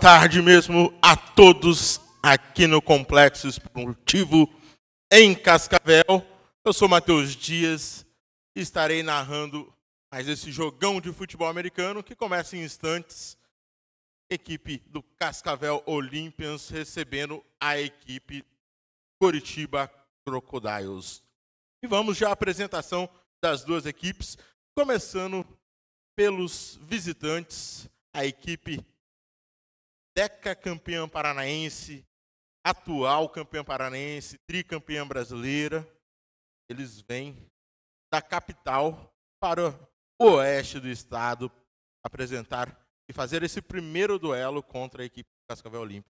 tarde mesmo a todos aqui no Complexo Esportivo em Cascavel. Eu sou Matheus Dias e estarei narrando mais esse jogão de futebol americano que começa em instantes. Equipe do Cascavel Olympians recebendo a equipe Curitiba Crocodiles. E vamos já à apresentação das duas equipes, começando pelos visitantes, a equipe decacampeã paranaense, atual campeã paranaense, tricampeã brasileira. Eles vêm da capital para o oeste do estado apresentar e fazer esse primeiro duelo contra a equipe Cascavel Olímpico.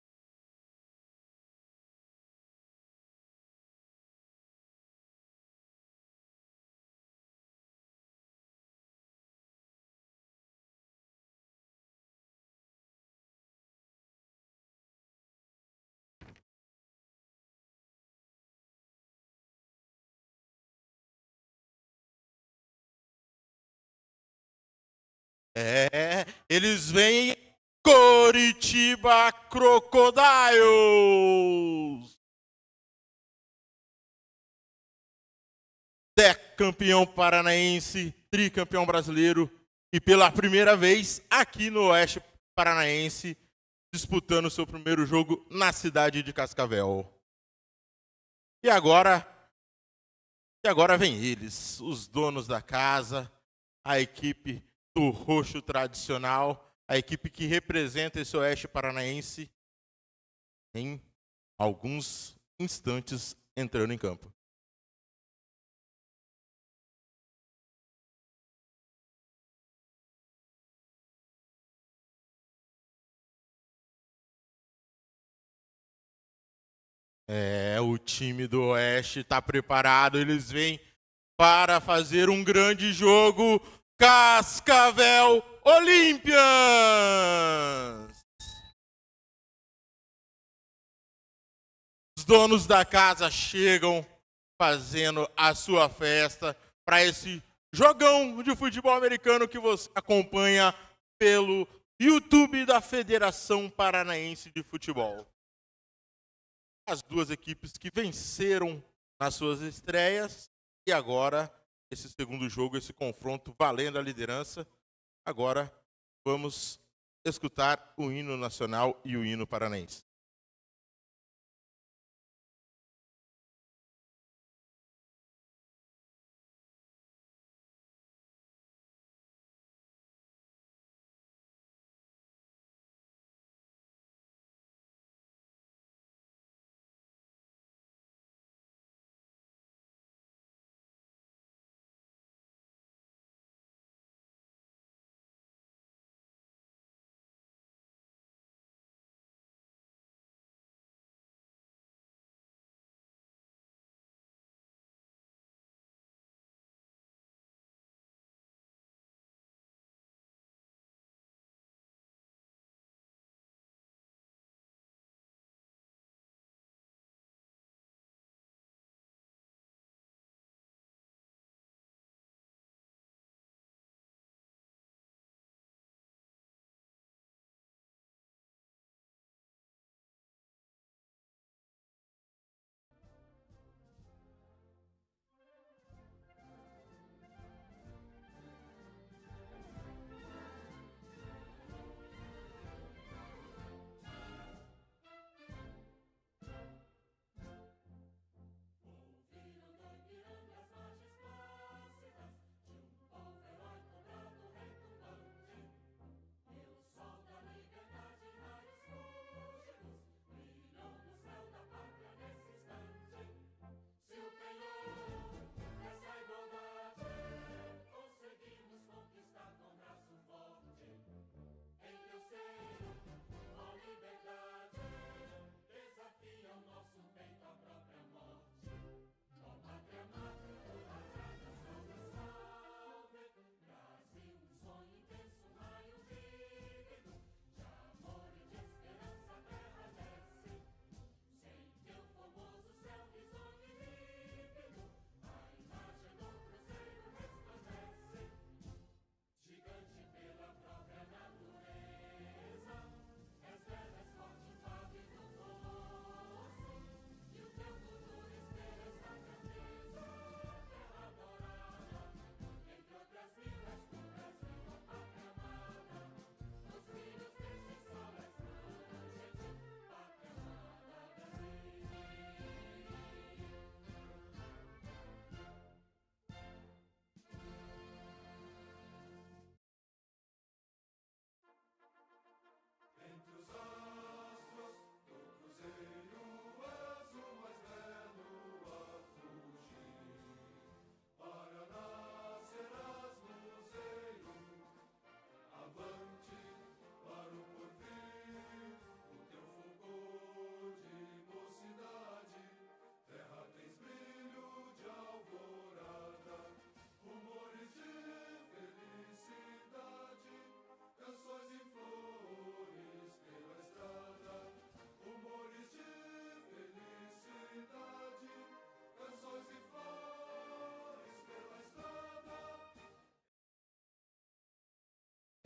É, eles vêm Coritiba Crocodiles. Campeão paranaense, tricampeão brasileiro e pela primeira vez aqui no Oeste Paranaense, disputando seu primeiro jogo na cidade de Cascavel. E agora, e agora vem eles, os donos da casa, a equipe do roxo tradicional, a equipe que representa esse Oeste Paranaense, em alguns instantes entrando em campo. É, o time do Oeste está preparado, eles vêm para fazer um grande jogo. Cascavel Olímpias. Os donos da casa chegam fazendo a sua festa para esse jogão de futebol americano que você acompanha pelo YouTube da Federação Paranaense de Futebol. As duas equipes que venceram nas suas estreias e agora esse segundo jogo, esse confronto valendo a liderança. Agora vamos escutar o hino nacional e o hino paranaense.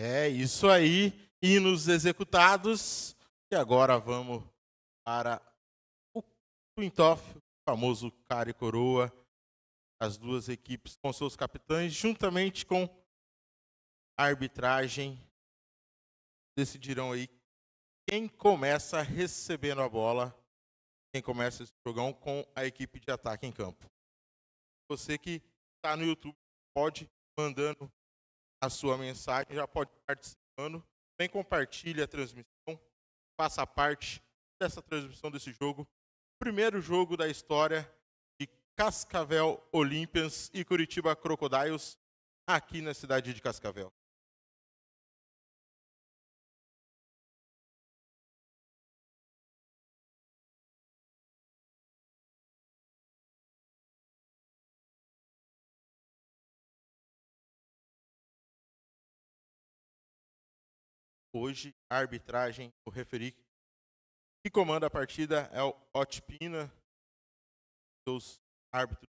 É isso aí, hinos executados. E agora vamos para o Quintoff, o famoso cara e coroa. As duas equipes com seus capitães, juntamente com a arbitragem, decidirão aí quem começa recebendo a bola, quem começa esse jogão com a equipe de ataque em campo. Você que está no YouTube pode mandando a sua mensagem, já pode estar participando. vem compartilhe a transmissão, faça parte dessa transmissão desse jogo. Primeiro jogo da história de Cascavel Olympians e Curitiba Crocodiles, aqui na cidade de Cascavel. hoje a arbitragem, o referi que comanda a partida é o Otpina, dos árbitros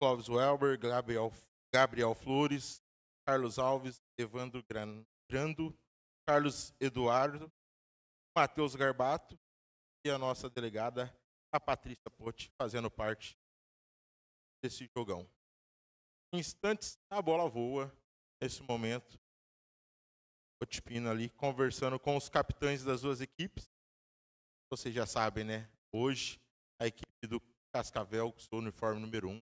Clóvis Welber, Gabriel, Gabriel Flores, Carlos Alves, Evandro Grando, Carlos Eduardo, Matheus Garbato e a nossa delegada, a Patrícia Potti, fazendo parte desse jogão. Em instantes, a bola voa nesse momento Otipino ali conversando com os capitães das duas equipes. Vocês já sabem, né? Hoje, a equipe do Cascavel, com seu uniforme número 1, um,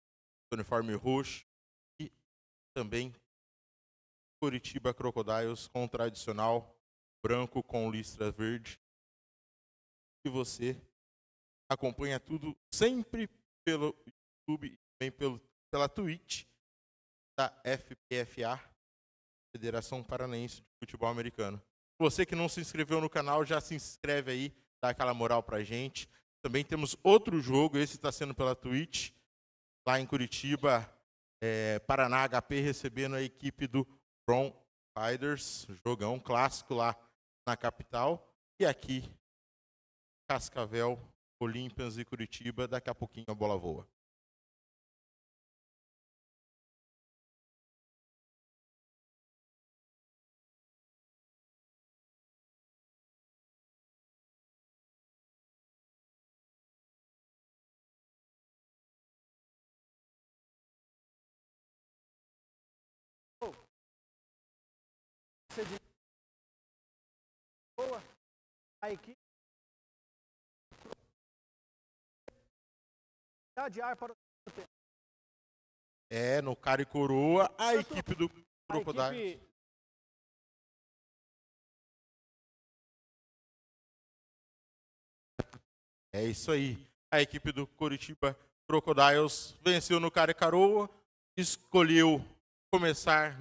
uniforme roxo, e também Curitiba Crocodiles com o tradicional branco com listra verde. E você acompanha tudo sempre pelo YouTube e também pelo, pela Twitch da FPFA Federação Paranaense de Futebol Americano. Você que não se inscreveu no canal, já se inscreve aí, dá aquela moral pra gente. Também temos outro jogo, esse está sendo pela Twitch, lá em Curitiba, é, Paraná HP recebendo a equipe do Brom Fighters, jogão clássico lá na capital. E aqui, Cascavel, Olímpias e Curitiba, daqui a pouquinho a bola voa. você de boa, a equipe dá de ar para o tempo. É, no cara e coroa, a Eu equipe tô... do grupo da equipe... É isso aí. A equipe do Curitiba Crocodiles venceu no Caricaroa, escolheu começar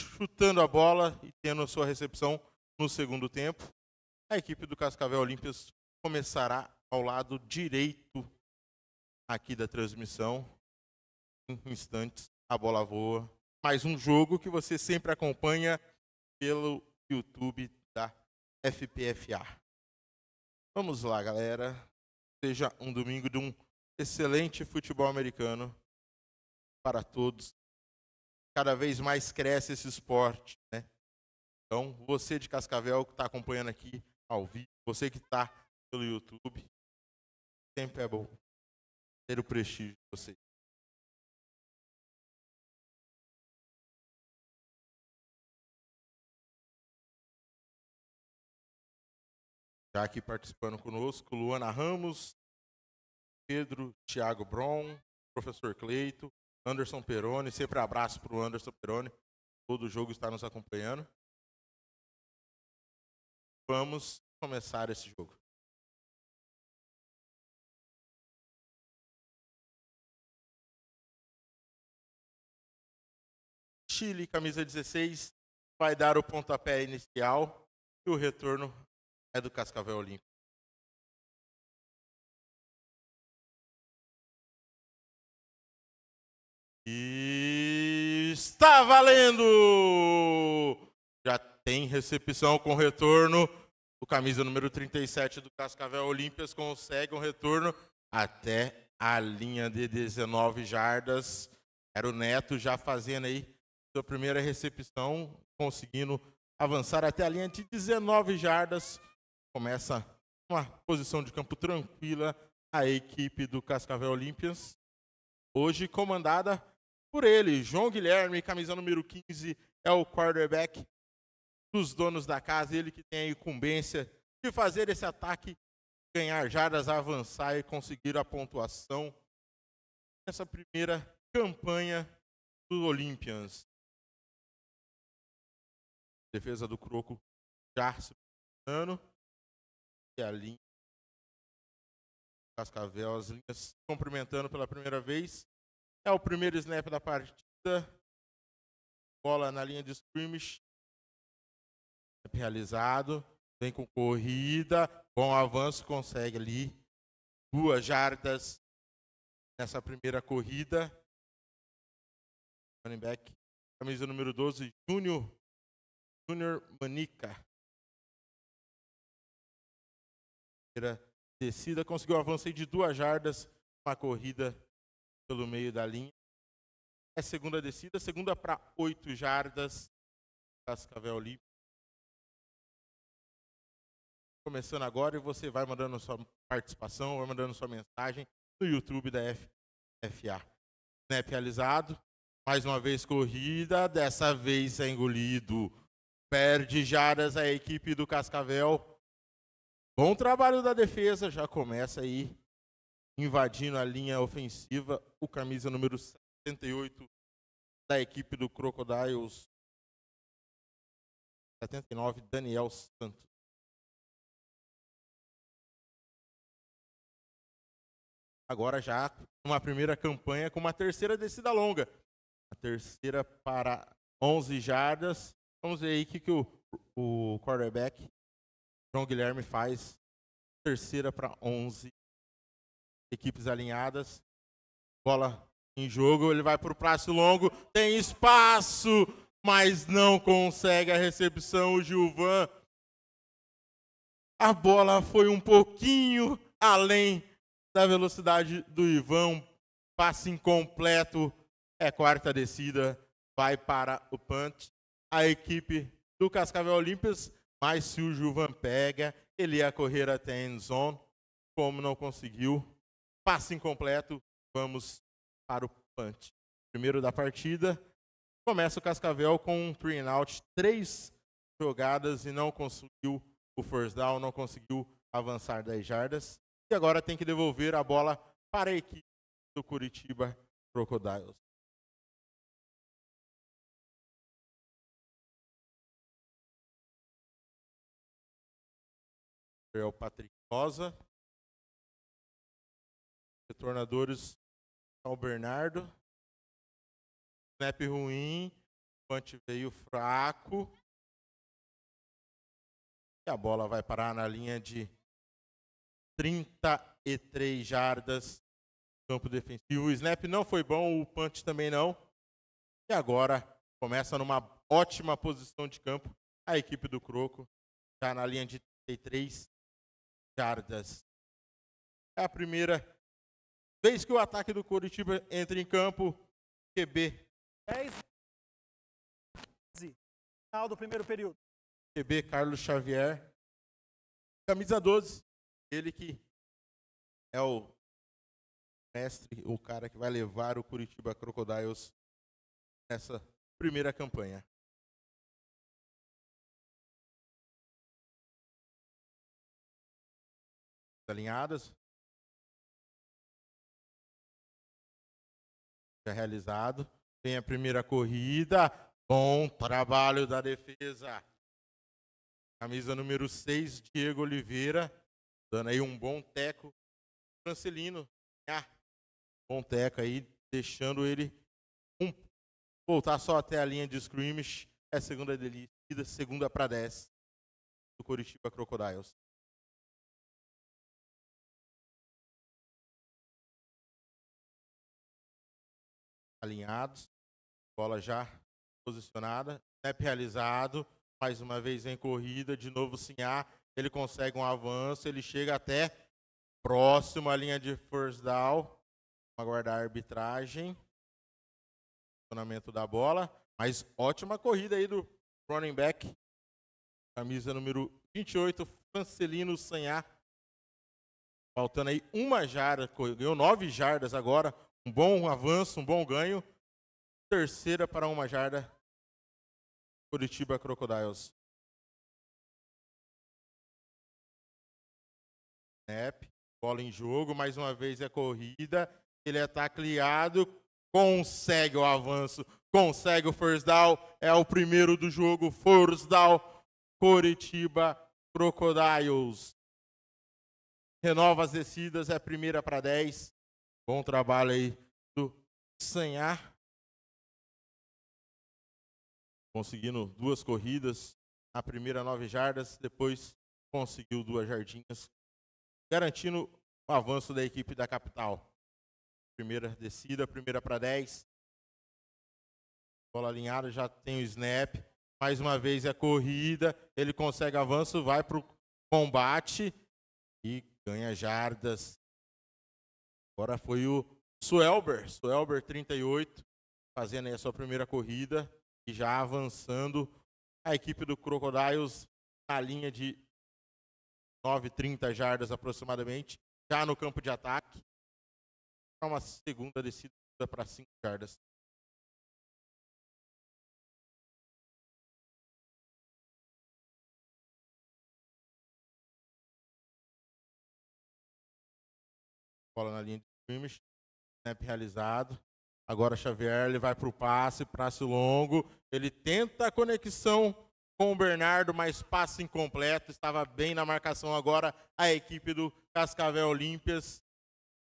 chutando a bola e tendo a sua recepção no segundo tempo. A equipe do Cascavel Olímpias começará ao lado direito aqui da transmissão. Em instantes, a bola voa. Mais um jogo que você sempre acompanha pelo YouTube da FPFA. Vamos lá, galera. Seja um domingo de um excelente futebol americano para todos cada vez mais cresce esse esporte. Né? Então, você de Cascavel que está acompanhando aqui ao vivo, você que está pelo YouTube, sempre é bom ter o prestígio de você. Já aqui participando conosco, Luana Ramos, Pedro Tiago Brom, professor Cleito, Anderson Peroni, sempre abraço para o Anderson Peroni, todo jogo está nos acompanhando. Vamos começar esse jogo. Chile, camisa 16, vai dar o pontapé inicial e o retorno é do Cascavel Olímpico. E está valendo! Já tem recepção com retorno. O camisa número 37 do Cascavel Olímpias consegue um retorno até a linha de 19 jardas. Era o Neto já fazendo aí sua primeira recepção, conseguindo avançar até a linha de 19 jardas. Começa uma posição de campo tranquila a equipe do Cascavel Olímpias, hoje comandada por ele. João Guilherme, camisa número 15, é o quarterback dos donos da casa, ele que tem a incumbência de fazer esse ataque, ganhar jardas, avançar e conseguir a pontuação nessa primeira campanha do Olympians. Defesa do Croco já se E a linha Cascavel, as linhas cumprimentando pela primeira vez. É o primeiro snap da partida. Bola na linha de scrimmage. Snap realizado. Vem com corrida. Bom avanço, consegue ali duas jardas nessa primeira corrida. Running back. Camisa número 12, Júnior. Júnior Manica. Primeira descida, conseguiu avançar de duas jardas. Uma corrida pelo meio da linha. É segunda descida, segunda para oito jardas, Cascavel Começando agora e você vai mandando sua participação, vai mandando sua mensagem no YouTube da FFA. Snap realizado, mais uma vez corrida, dessa vez é engolido. Perde jardas a equipe do Cascavel. Bom trabalho da defesa, já começa aí invadindo a linha ofensiva, o camisa número 78 da equipe do Crocodiles, 79, Daniel Santos. Agora já uma primeira campanha com uma terceira descida longa. A terceira para 11 jardas. Vamos ver aí o que, que o, o quarterback João Guilherme faz terceira para 11 equipes alinhadas. Bola em jogo, ele vai para o prazo longo, tem espaço, mas não consegue a recepção. O Gilvan. A bola foi um pouquinho além da velocidade do Ivan. Passe incompleto. É quarta descida. Vai para o punt. A equipe do Cascavel Olímpias. Mas se o Gilvan pega, ele ia correr até a end zone. Como não conseguiu, passe incompleto, vamos para o punch. Primeiro da partida, começa o Cascavel com um three and out, três jogadas e não conseguiu o first down, não conseguiu avançar 10 jardas. E agora tem que devolver a bola para a equipe do Curitiba Crocodiles. É o Patrick Rosa, retornadores São Bernardo. Snap ruim, punch veio fraco. E a bola vai parar na linha de 33 jardas campo defensivo. O snap não foi bom, o punch também não. E agora começa numa ótima posição de campo a equipe do Croco, está na linha de 33 jardas. É a primeira Desde que o ataque do Curitiba entre em campo, QB. 10 final do primeiro período. QB Carlos Xavier. Camisa 12, ele que é o mestre, o cara que vai levar o Curitiba Crocodiles nessa primeira campanha. Alinhadas, já realizado. Tem a primeira corrida. Bom trabalho da defesa. Camisa número 6, Diego Oliveira. Dando aí um bom teco. Francelino. Ah, bom teco aí, deixando ele um, voltar só até a linha de scrimmage. É a segunda delícia, segunda para 10 do Curitiba Crocodiles. alinhados, bola já posicionada, snap realizado, mais uma vez em corrida, de novo Sinhá, ele consegue um avanço, ele chega até próximo à linha de first down, aguardar a arbitragem, funcionamento da bola, mas ótima corrida aí do running back, camisa número 28, Francelino Sanhá, faltando aí uma jarda, ganhou nove jardas agora, um bom avanço, um bom ganho. Terceira para uma jarda. Curitiba Crocodiles. Snap. Bola em jogo, mais uma vez é corrida. Ele é tacleado, consegue o avanço, consegue o first down. É o primeiro do jogo, first down. Coritiba Crocodiles. Renova as descidas, é primeira para 10. Bom trabalho aí do Sanhar. Conseguindo duas corridas. A primeira nove jardas, depois conseguiu duas jardinhas. Garantindo o avanço da equipe da capital. Primeira descida, primeira para 10. Bola alinhada, já tem o snap. Mais uma vez é corrida. Ele consegue avanço, vai para o combate e ganha jardas. Agora foi o Suelber, Suelber 38, fazendo aí a sua primeira corrida e já avançando a equipe do Crocodiles na linha de 930 jardas aproximadamente, já no campo de ataque. uma segunda descida para 5 jardas. bola na linha de scrimmage, snap realizado. Agora Xavier ele vai para o passe, passe longo. Ele tenta a conexão com o Bernardo, mas passe incompleto. Estava bem na marcação agora a equipe do Cascavel Olímpias.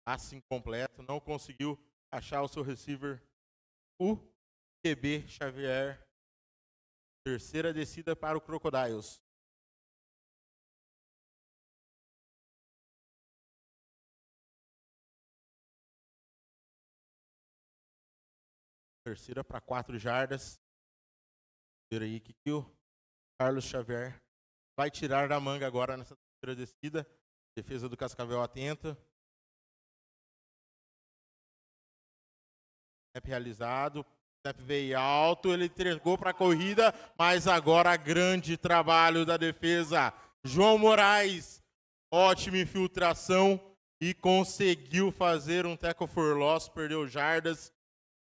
Passe incompleto, não conseguiu achar o seu receiver, o QB Xavier. Terceira descida para o Crocodiles. Terceira para quatro jardas. Ver aí que, que o Carlos Xavier vai tirar da manga agora nessa terceira descida. Defesa do Cascavel atenta. Snap realizado. Snap veio alto, ele entregou para a corrida, mas agora grande trabalho da defesa. João Moraes, ótima infiltração e conseguiu fazer um tackle for loss, perdeu jardas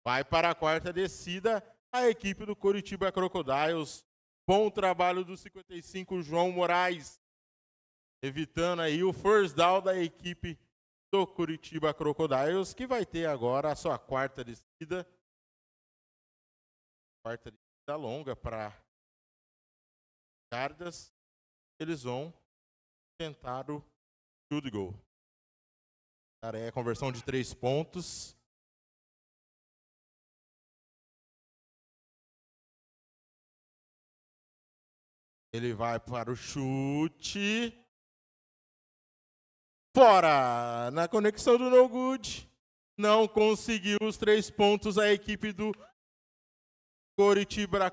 Vai para a quarta descida a equipe do Curitiba Crocodiles. Bom trabalho do 55 João Moraes, evitando aí o first down da equipe do Curitiba Crocodiles, que vai ter agora a sua quarta descida. Quarta descida longa para Cardas. Eles vão tentar o field goal. É conversão de três pontos. Ele vai para o chute. Fora! Na conexão do No Good. Não conseguiu os três pontos a equipe do Coritiba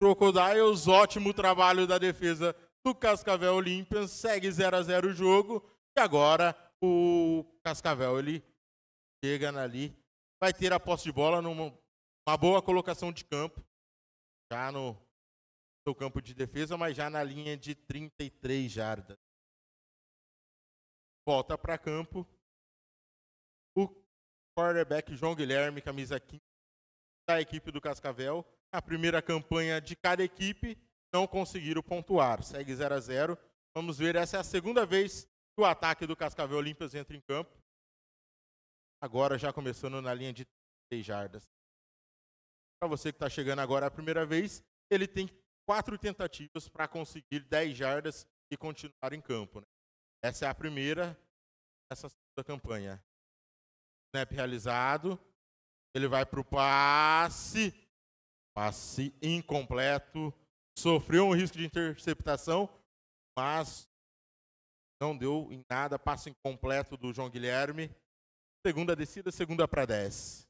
Crocodiles. Ótimo trabalho da defesa do Cascavel Olympians. Segue 0 a 0 o jogo. E agora o Cascavel ele chega ali. Vai ter a posse de bola numa uma boa colocação de campo. Já no seu campo de defesa, mas já na linha de 33 jardas. Volta para campo. O quarterback João Guilherme, camisa 15 da equipe do Cascavel. A primeira campanha de cada equipe não conseguiram pontuar. Segue 0 a 0. Vamos ver, essa é a segunda vez que o ataque do Cascavel Olímpias entra em campo. Agora já começando na linha de 3 jardas. Para você que está chegando agora a primeira vez, ele tem que quatro tentativas para conseguir 10 jardas e continuar em campo. Né? Essa é a primeira dessa segunda campanha. Snap realizado. Ele vai para o passe. Passe incompleto. Sofreu um risco de interceptação, mas não deu em nada. Passe incompleto do João Guilherme. Segunda descida, segunda para 10.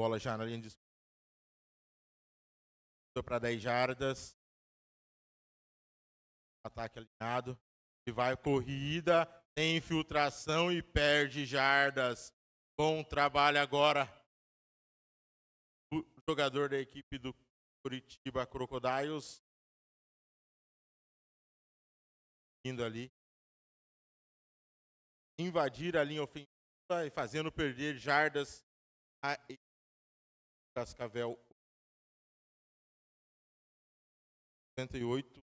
Bola já na linha de para 10 jardas. Ataque alinhado. E vai corrida, tem infiltração e perde jardas. Bom trabalho agora. O jogador da equipe do Curitiba Crocodiles. Indo ali. Invadir a linha ofensiva e fazendo perder jardas a Cascavel 68,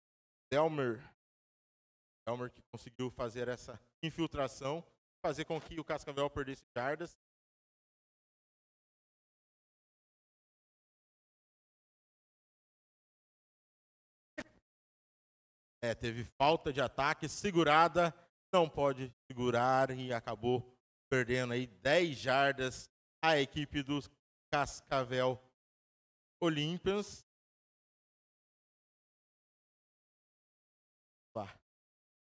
Delmer, Delmer que conseguiu fazer essa infiltração, fazer com que o Cascavel perdesse jardas. É, teve falta de ataque, segurada, não pode segurar e acabou perdendo aí 10 jardas a equipe dos Cascavel Olympians. Lá.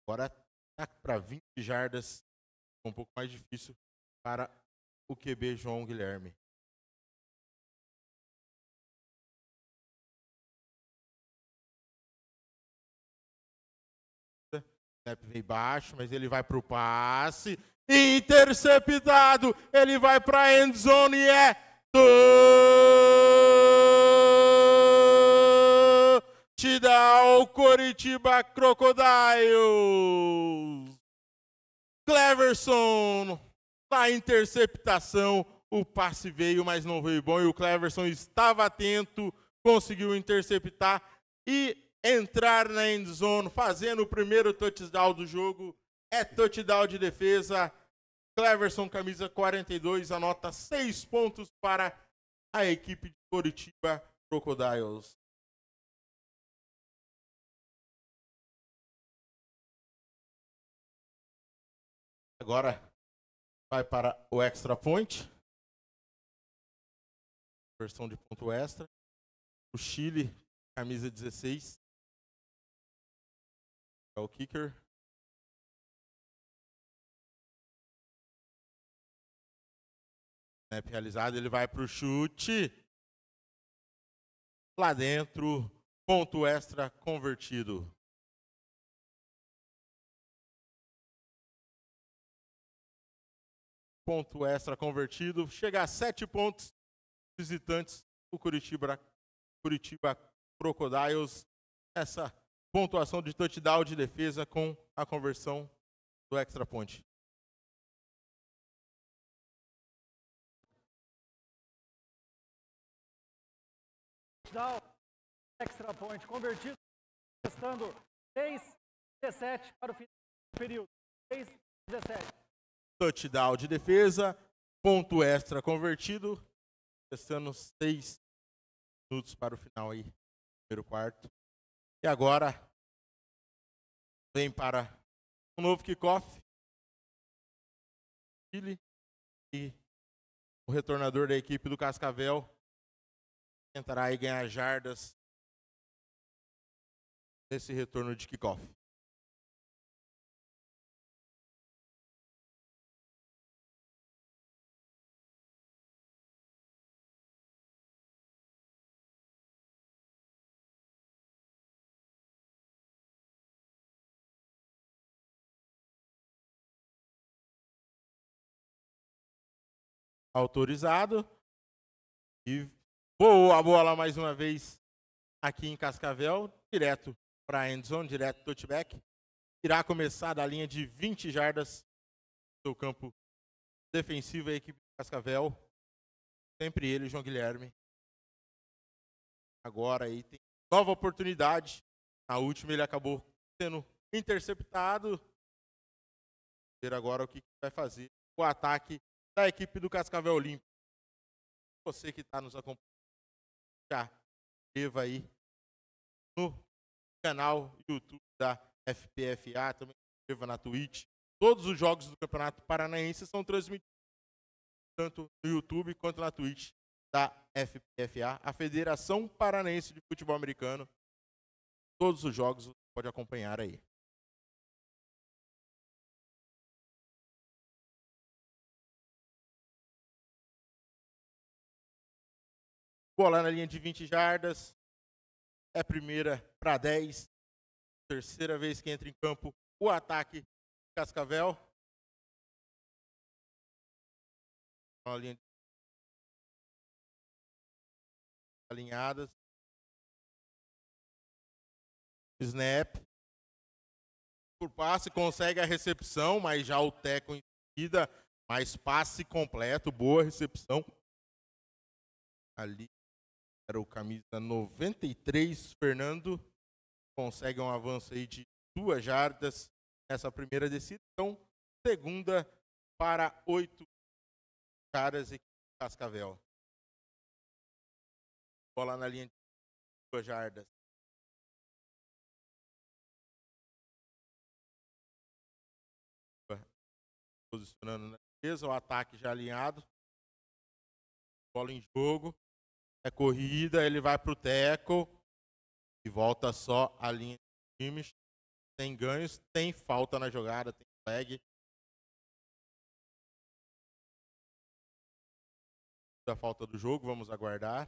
Agora ataque tá para 20 jardas, um pouco mais difícil para o QB João Guilherme. snap vem baixo, mas ele vai para o passe. Interceptado. Ele vai para a end zone e é te dá o Coritiba Crocodiles. Cleverson na interceptação. O passe veio, mas não veio bom. E o Cleverson estava atento, conseguiu interceptar e entrar na endzone, fazendo o primeiro touchdown do jogo. É touchdown de defesa. Cleverson, camisa 42, anota 6 pontos para a equipe de Curitiba Crocodiles. Agora vai para o extra point. Versão de ponto extra. O Chile, camisa 16. É o kicker. Snap né, realizado, ele vai para o chute. Lá dentro, ponto extra convertido. Ponto extra convertido. Chega a sete pontos visitantes o Curitiba, Curitiba Crocodiles. Essa pontuação de touchdown de defesa com a conversão do extra ponte extra point convertido, restando 3 17 para o final do período. 3 17. Touchdown de defesa, ponto extra convertido, restando 6 minutos para o final aí, primeiro quarto. E agora vem para um novo kickoff. Chile e o retornador da equipe do Cascavel, tentará aí ganhar jardas nesse retorno de kickoff. Autorizado. E Boa bola mais uma vez aqui em Cascavel, direto para a endzone, direto do touchback. Irá começar da linha de 20 jardas do campo defensivo, a equipe de Cascavel. Sempre ele, João Guilherme. Agora aí tem nova oportunidade. Na última ele acabou sendo interceptado. Ver agora o que vai fazer o ataque da equipe do Cascavel Olímpico. Você que está nos acompanhando já inscreva aí no canal YouTube da FPFA, também se inscreva na Twitch. Todos os jogos do Campeonato Paranaense são transmitidos tanto no YouTube quanto na Twitch da FPFA, a Federação Paranaense de Futebol Americano. Todos os jogos você pode acompanhar aí. Bola na linha de 20 jardas. É primeira para 10. Terceira vez que entra em campo o ataque Cascavel. alinhadas. Snap. Por passe, consegue a recepção, mas já o Teco em seguida. Mais passe completo, boa recepção. Ali era o camisa 93, Fernando, consegue um avanço aí de duas jardas nessa primeira descida. Então, segunda para oito caras e Cascavel. Bola na linha de duas jardas. Posicionando na defesa, o ataque já alinhado. Bola em jogo é corrida, ele vai para o teco e volta só a linha de times. Tem ganhos, tem falta na jogada, tem flag. Da falta do jogo, vamos aguardar.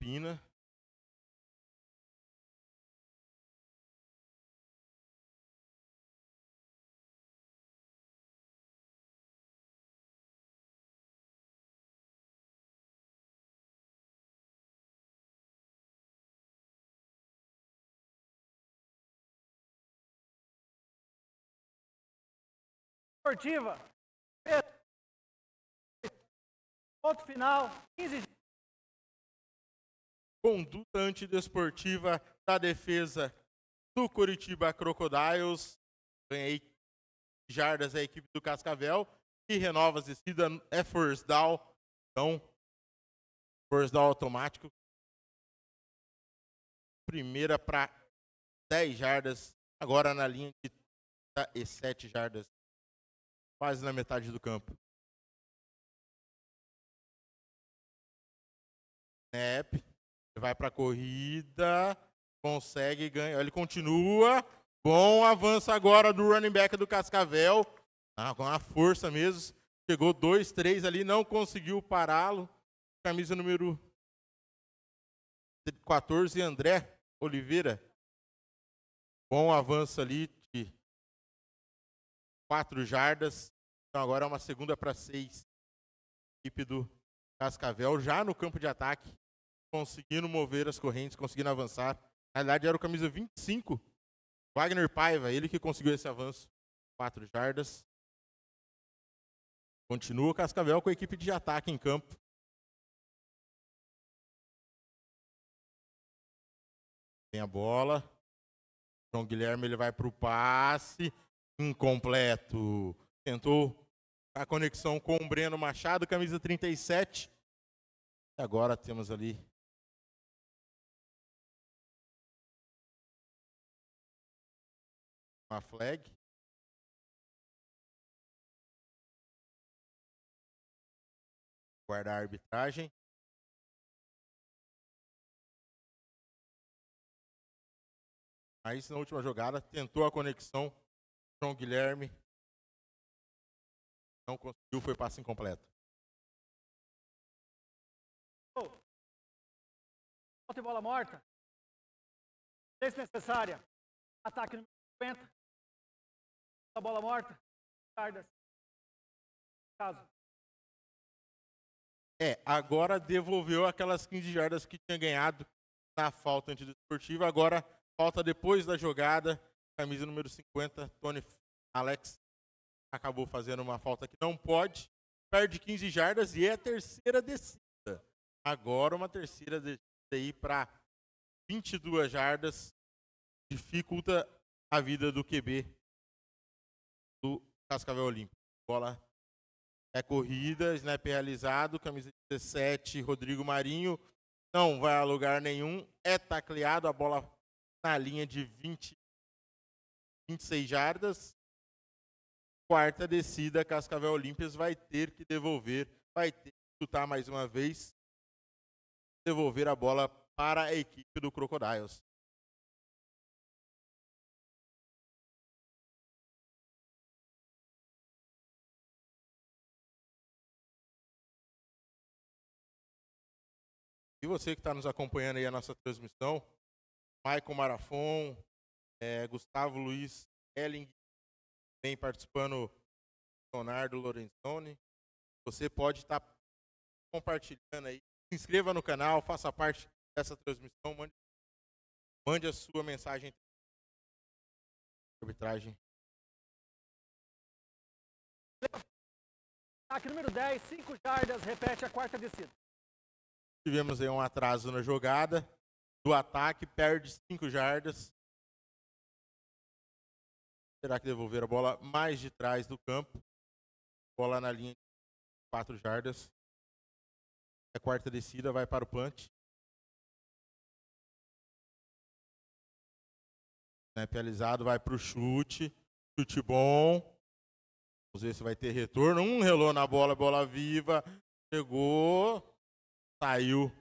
Pina. esportiva. Ponto final, 15 dias. Conduta antidesportiva da defesa do Curitiba Crocodiles. Ganhei jardas a equipe do Cascavel. E renova as descida, é first down. Então, first down automático. Primeira para 10 jardas. Agora na linha de 37 tá, jardas faz na metade do campo. Snap, vai para a corrida, consegue ganhar, ele continua, bom avanço agora do running back do Cascavel, ah, com a força mesmo, chegou 2, 3 ali, não conseguiu pará-lo, camisa número 14, André Oliveira, bom avanço ali, de 4 jardas, então agora é uma segunda para seis. Equipe do Cascavel já no campo de ataque, conseguindo mover as correntes, conseguindo avançar. Na verdade era o camisa 25, Wagner Paiva, ele que conseguiu esse avanço. Quatro jardas. Continua o Cascavel com a equipe de ataque em campo. Tem a bola. João Guilherme ele vai para o passe. Incompleto. Tentou a conexão com o Breno Machado, camisa 37. E agora temos ali. Uma flag. Guardar a arbitragem. aí na última jogada tentou a conexão. João Guilherme não conseguiu, foi passe incompleto. Falta e bola morta. Desnecessária. Ataque número 50. A bola morta. Cardas. Caso. É, agora devolveu aquelas 15 jardas que tinha ganhado na falta antidesportiva. Agora falta depois da jogada. Camisa número 50, Tony Alex acabou fazendo uma falta que não pode, perde 15 jardas e é a terceira descida. Agora uma terceira descida aí para 22 jardas dificulta a vida do QB do Cascavel Olímpico. Bola é corrida, snap realizado, camisa 17, Rodrigo Marinho não vai a lugar nenhum, é tacleado, a bola na linha de 20, 26 jardas, quarta descida, Cascavel Olímpias vai ter que devolver, vai ter que chutar mais uma vez, devolver a bola para a equipe do Crocodiles. E você que está nos acompanhando aí a nossa transmissão, Michael Marafon, é, Gustavo Luiz Elling vem participando Leonardo Lorenzoni. Você pode estar tá compartilhando aí. Se inscreva no canal, faça parte dessa transmissão, mande, mande a sua mensagem. Arbitragem. Ataque número 10, 5 jardas, repete a quarta descida. Tivemos aí um atraso na jogada do ataque, perde 5 jardas terá que devolver a bola mais de trás do campo. Bola na linha de 4 jardas. A é quarta descida vai para o punch. Snap vai para o chute. Chute bom. Vamos ver se vai ter retorno. Um relou na bola, bola viva. Chegou. Saiu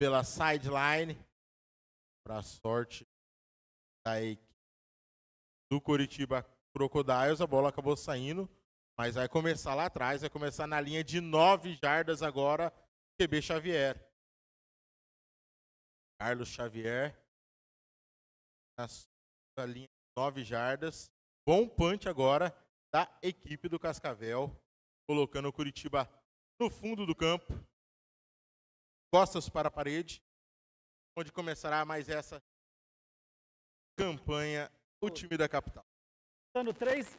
pela sideline. Para sorte da equipe do Curitiba Crocodiles, a bola acabou saindo, mas vai começar lá atrás, vai começar na linha de 9 jardas agora, QB Xavier. Carlos Xavier, na linha de 9 jardas. Bom punch agora da equipe do Cascavel, colocando o Curitiba no fundo do campo, costas para a parede, onde começará mais essa campanha o time da capital. Dando três.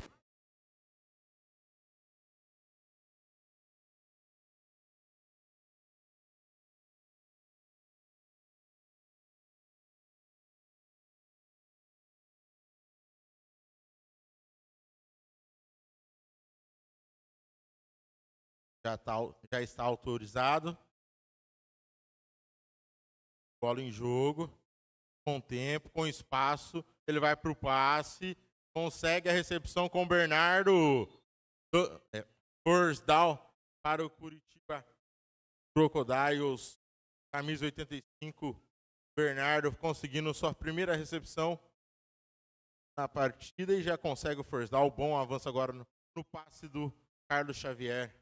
Já, tá, já está autorizado. Bola em jogo, com tempo, com espaço ele vai para o passe, consegue a recepção com o Bernardo. Do, é, first down para o Curitiba Crocodiles, camisa 85. Bernardo conseguindo sua primeira recepção na partida e já consegue o first down. Bom avanço agora no, no passe do Carlos Xavier.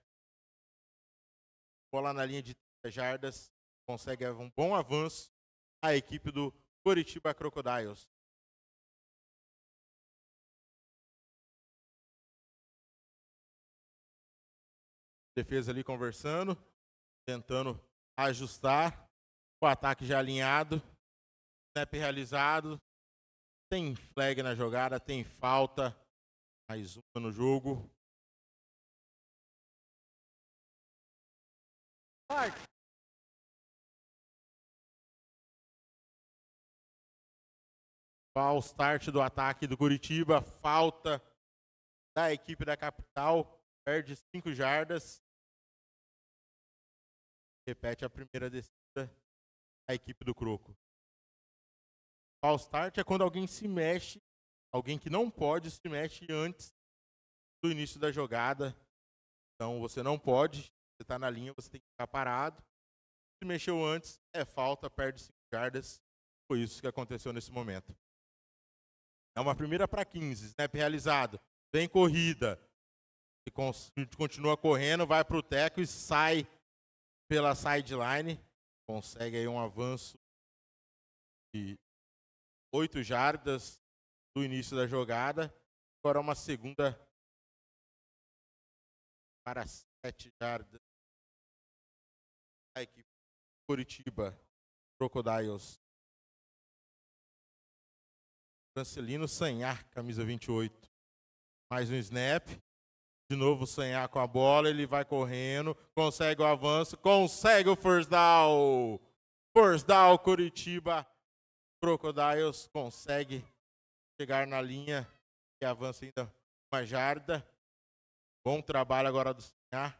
Bola na linha de 30 jardas. Consegue um bom avanço a equipe do Curitiba Crocodiles. Defesa ali conversando, tentando ajustar. O ataque já alinhado. Snap realizado. Tem flag na jogada, tem falta. Mais uma no jogo. Mark. start do ataque do Curitiba. Falta da equipe da capital. Perde 5 jardas repete a primeira descida a equipe do Croco. False start é quando alguém se mexe, alguém que não pode se mexe antes do início da jogada. Então você não pode, você está na linha, você tem que ficar parado. Se mexeu antes, é falta, perde 5 jardas. Foi isso que aconteceu nesse momento. É uma primeira para 15, snap realizado. Vem corrida. E continua correndo, vai para o teco e sai pela sideline, consegue aí um avanço de 8 jardas do início da jogada. Agora uma segunda para 7 jardas. A equipe Curitiba, Crocodiles. Francelino Sanhar, camisa 28. Mais um snap de novo sonhar com a bola, ele vai correndo, consegue o avanço, consegue o first down. First down, Curitiba. Crocodiles consegue chegar na linha e avança ainda uma jarda. Bom trabalho agora do Sinhá.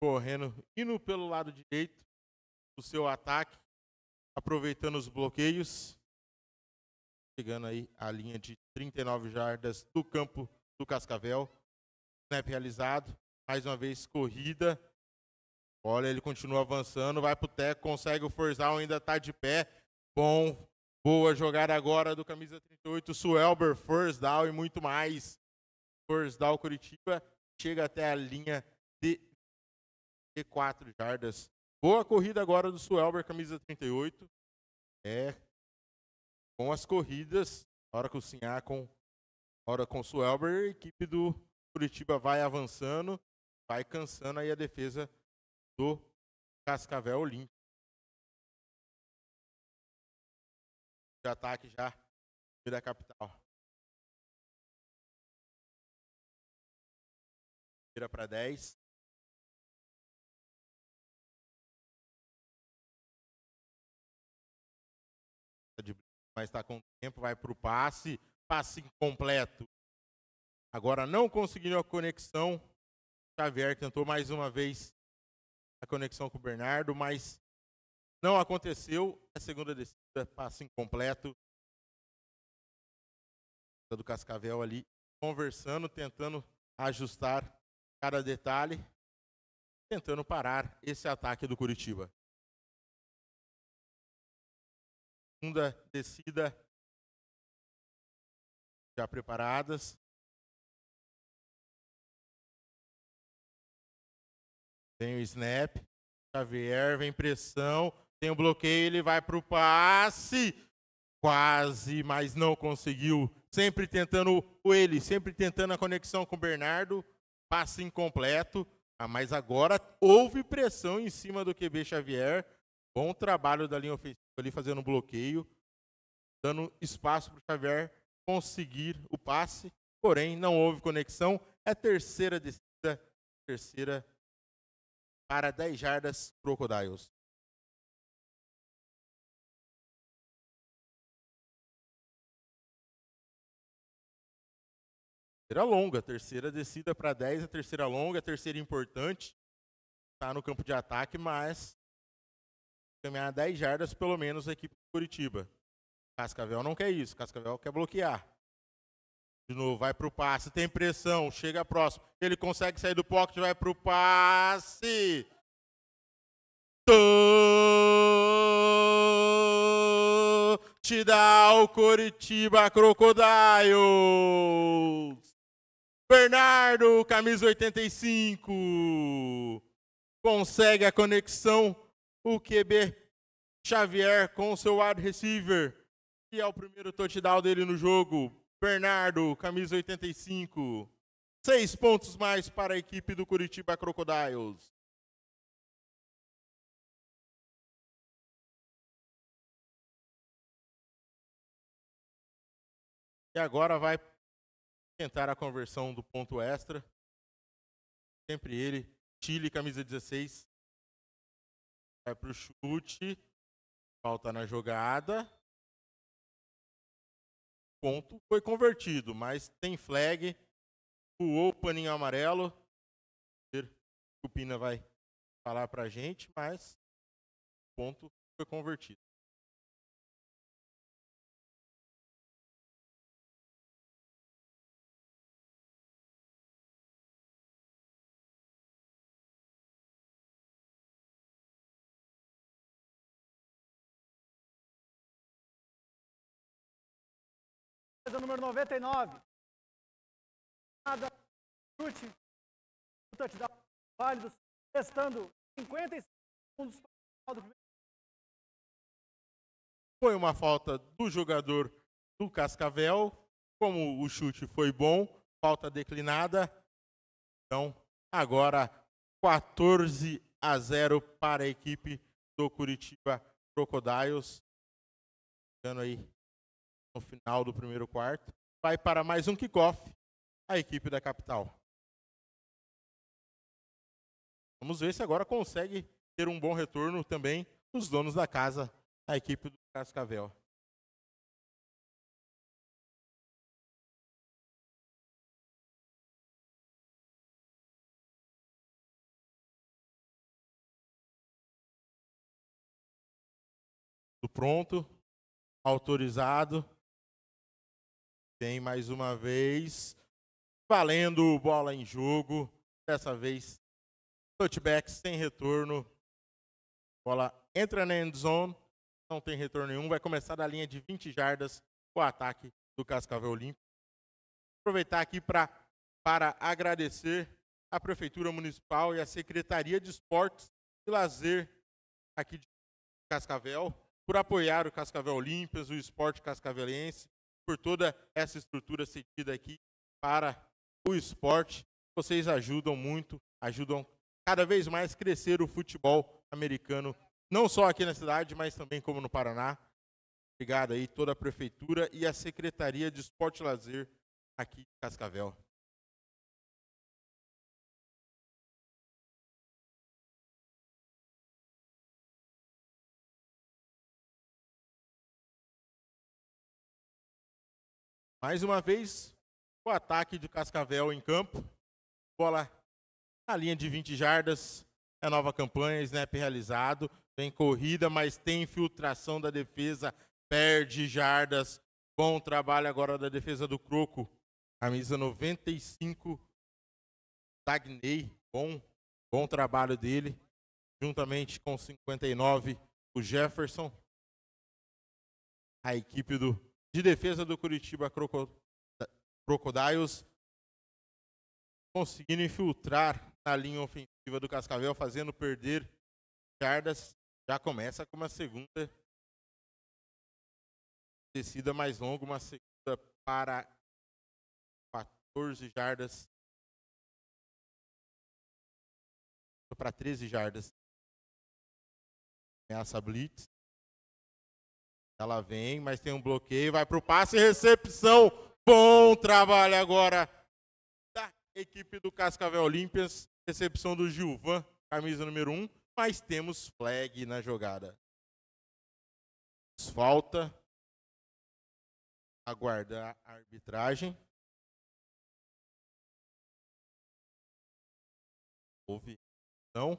Correndo, indo pelo lado direito do seu ataque, aproveitando os bloqueios. Chegando aí a linha de 39 jardas do campo do Cascavel snap né, realizado. Mais uma vez, corrida. Olha, ele continua avançando, vai pro teco, consegue o forzal, ainda está de pé. Bom, boa jogada agora do camisa 38, Suelber, first down e muito mais. First down Curitiba, chega até a linha de, de 4 jardas. Boa corrida agora do Suelber, camisa 38. É, com as corridas, hora com o Sinhá, com, hora com o Suelber, equipe do Curitiba vai avançando, vai cansando aí a defesa do Cascavel Olímpico. De ataque já da capital. Vira para 10. Tá mas está com tempo, vai para o passe. Passe incompleto. Agora, não conseguindo a conexão, Xavier tentou mais uma vez a conexão com o Bernardo, mas não aconteceu. A segunda descida, passa incompleto. Do Cascavel ali, conversando, tentando ajustar cada detalhe, tentando parar esse ataque do Curitiba. Segunda descida já preparadas. Tem o snap, Xavier vem pressão, tem o bloqueio, ele vai para o passe. Quase, mas não conseguiu. Sempre tentando o ele, sempre tentando a conexão com o Bernardo. Passe incompleto. Ah, mas agora houve pressão em cima do QB Xavier. Bom trabalho da linha ofensiva ali fazendo um bloqueio, dando espaço para o Xavier conseguir o passe. Porém, não houve conexão. É terceira descida, terceira para 10 jardas Crocodiles. Terceira longa, terceira descida para 10, a terceira longa, a terceira importante. Está no campo de ataque, mas caminhar 10 jardas pelo menos a equipe de Curitiba. Cascavel não quer isso, Cascavel quer bloquear. De novo, vai para o passe, tem pressão, chega próximo. Ele consegue sair do pocket, vai para o passe. Te dá o Coritiba Crocodiles. Bernardo, camisa 85. Consegue a conexão. O QB Xavier com seu wide receiver. E é o primeiro touchdown dele no jogo. Bernardo, camisa 85. Seis pontos mais para a equipe do Curitiba Crocodiles. E agora vai tentar a conversão do ponto extra. Sempre ele. Chile, camisa 16. Vai para o chute. Falta na jogada ponto foi convertido, mas tem flag, voou o paninho amarelo. O Pina vai falar para a gente, mas o ponto foi convertido. número 99. chute, o touchdown válido, restando 55 segundos para o final do primeiro. Foi uma falta do jogador do Cascavel. Como o chute foi bom, falta declinada. Então, agora 14 a 0 para a equipe do Curitiba Crocodiles. Ficando aí no final do primeiro quarto, vai para mais um kickoff, a equipe da capital. Vamos ver se agora consegue ter um bom retorno também os donos da casa, a equipe do Cascavel. Tudo pronto, autorizado tem mais uma vez valendo bola em jogo. Dessa vez, touchback sem retorno. Bola entra na end zone, não tem retorno nenhum. Vai começar da linha de 20 jardas o ataque do Cascavel Olímpico. Aproveitar aqui pra, para agradecer a Prefeitura Municipal e a Secretaria de Esportes e Lazer aqui de Cascavel por apoiar o Cascavel Olímpias, o esporte cascavelense, por toda essa estrutura cedida aqui para o esporte. Vocês ajudam muito, ajudam cada vez mais crescer o futebol americano, não só aqui na cidade, mas também como no Paraná. Obrigado aí toda a prefeitura e a Secretaria de Esporte e Lazer aqui de Cascavel. Mais uma vez, o ataque de Cascavel em campo. Bola na linha de 20 jardas. É nova campanha, snap realizado. Tem corrida, mas tem infiltração da defesa. Perde jardas. Bom trabalho agora da defesa do Croco. Camisa 95. Tagnei, Bom, bom trabalho dele. Juntamente com 59, o Jefferson. A equipe do de defesa do Curitiba Crocodiles, conseguindo infiltrar na linha ofensiva do Cascavel, fazendo perder jardas. Já começa com uma segunda descida mais longa, uma segunda para 14 jardas. Para 13 jardas. Ameaça Blitz. Ela tá, vem, mas tem um bloqueio, vai para o passe e recepção. Bom trabalho agora da equipe do Cascavel Olímpias. Recepção do Gilvan, camisa número 1. Um, mas temos flag na jogada. Falta. Aguardar a arbitragem. Houve. Não.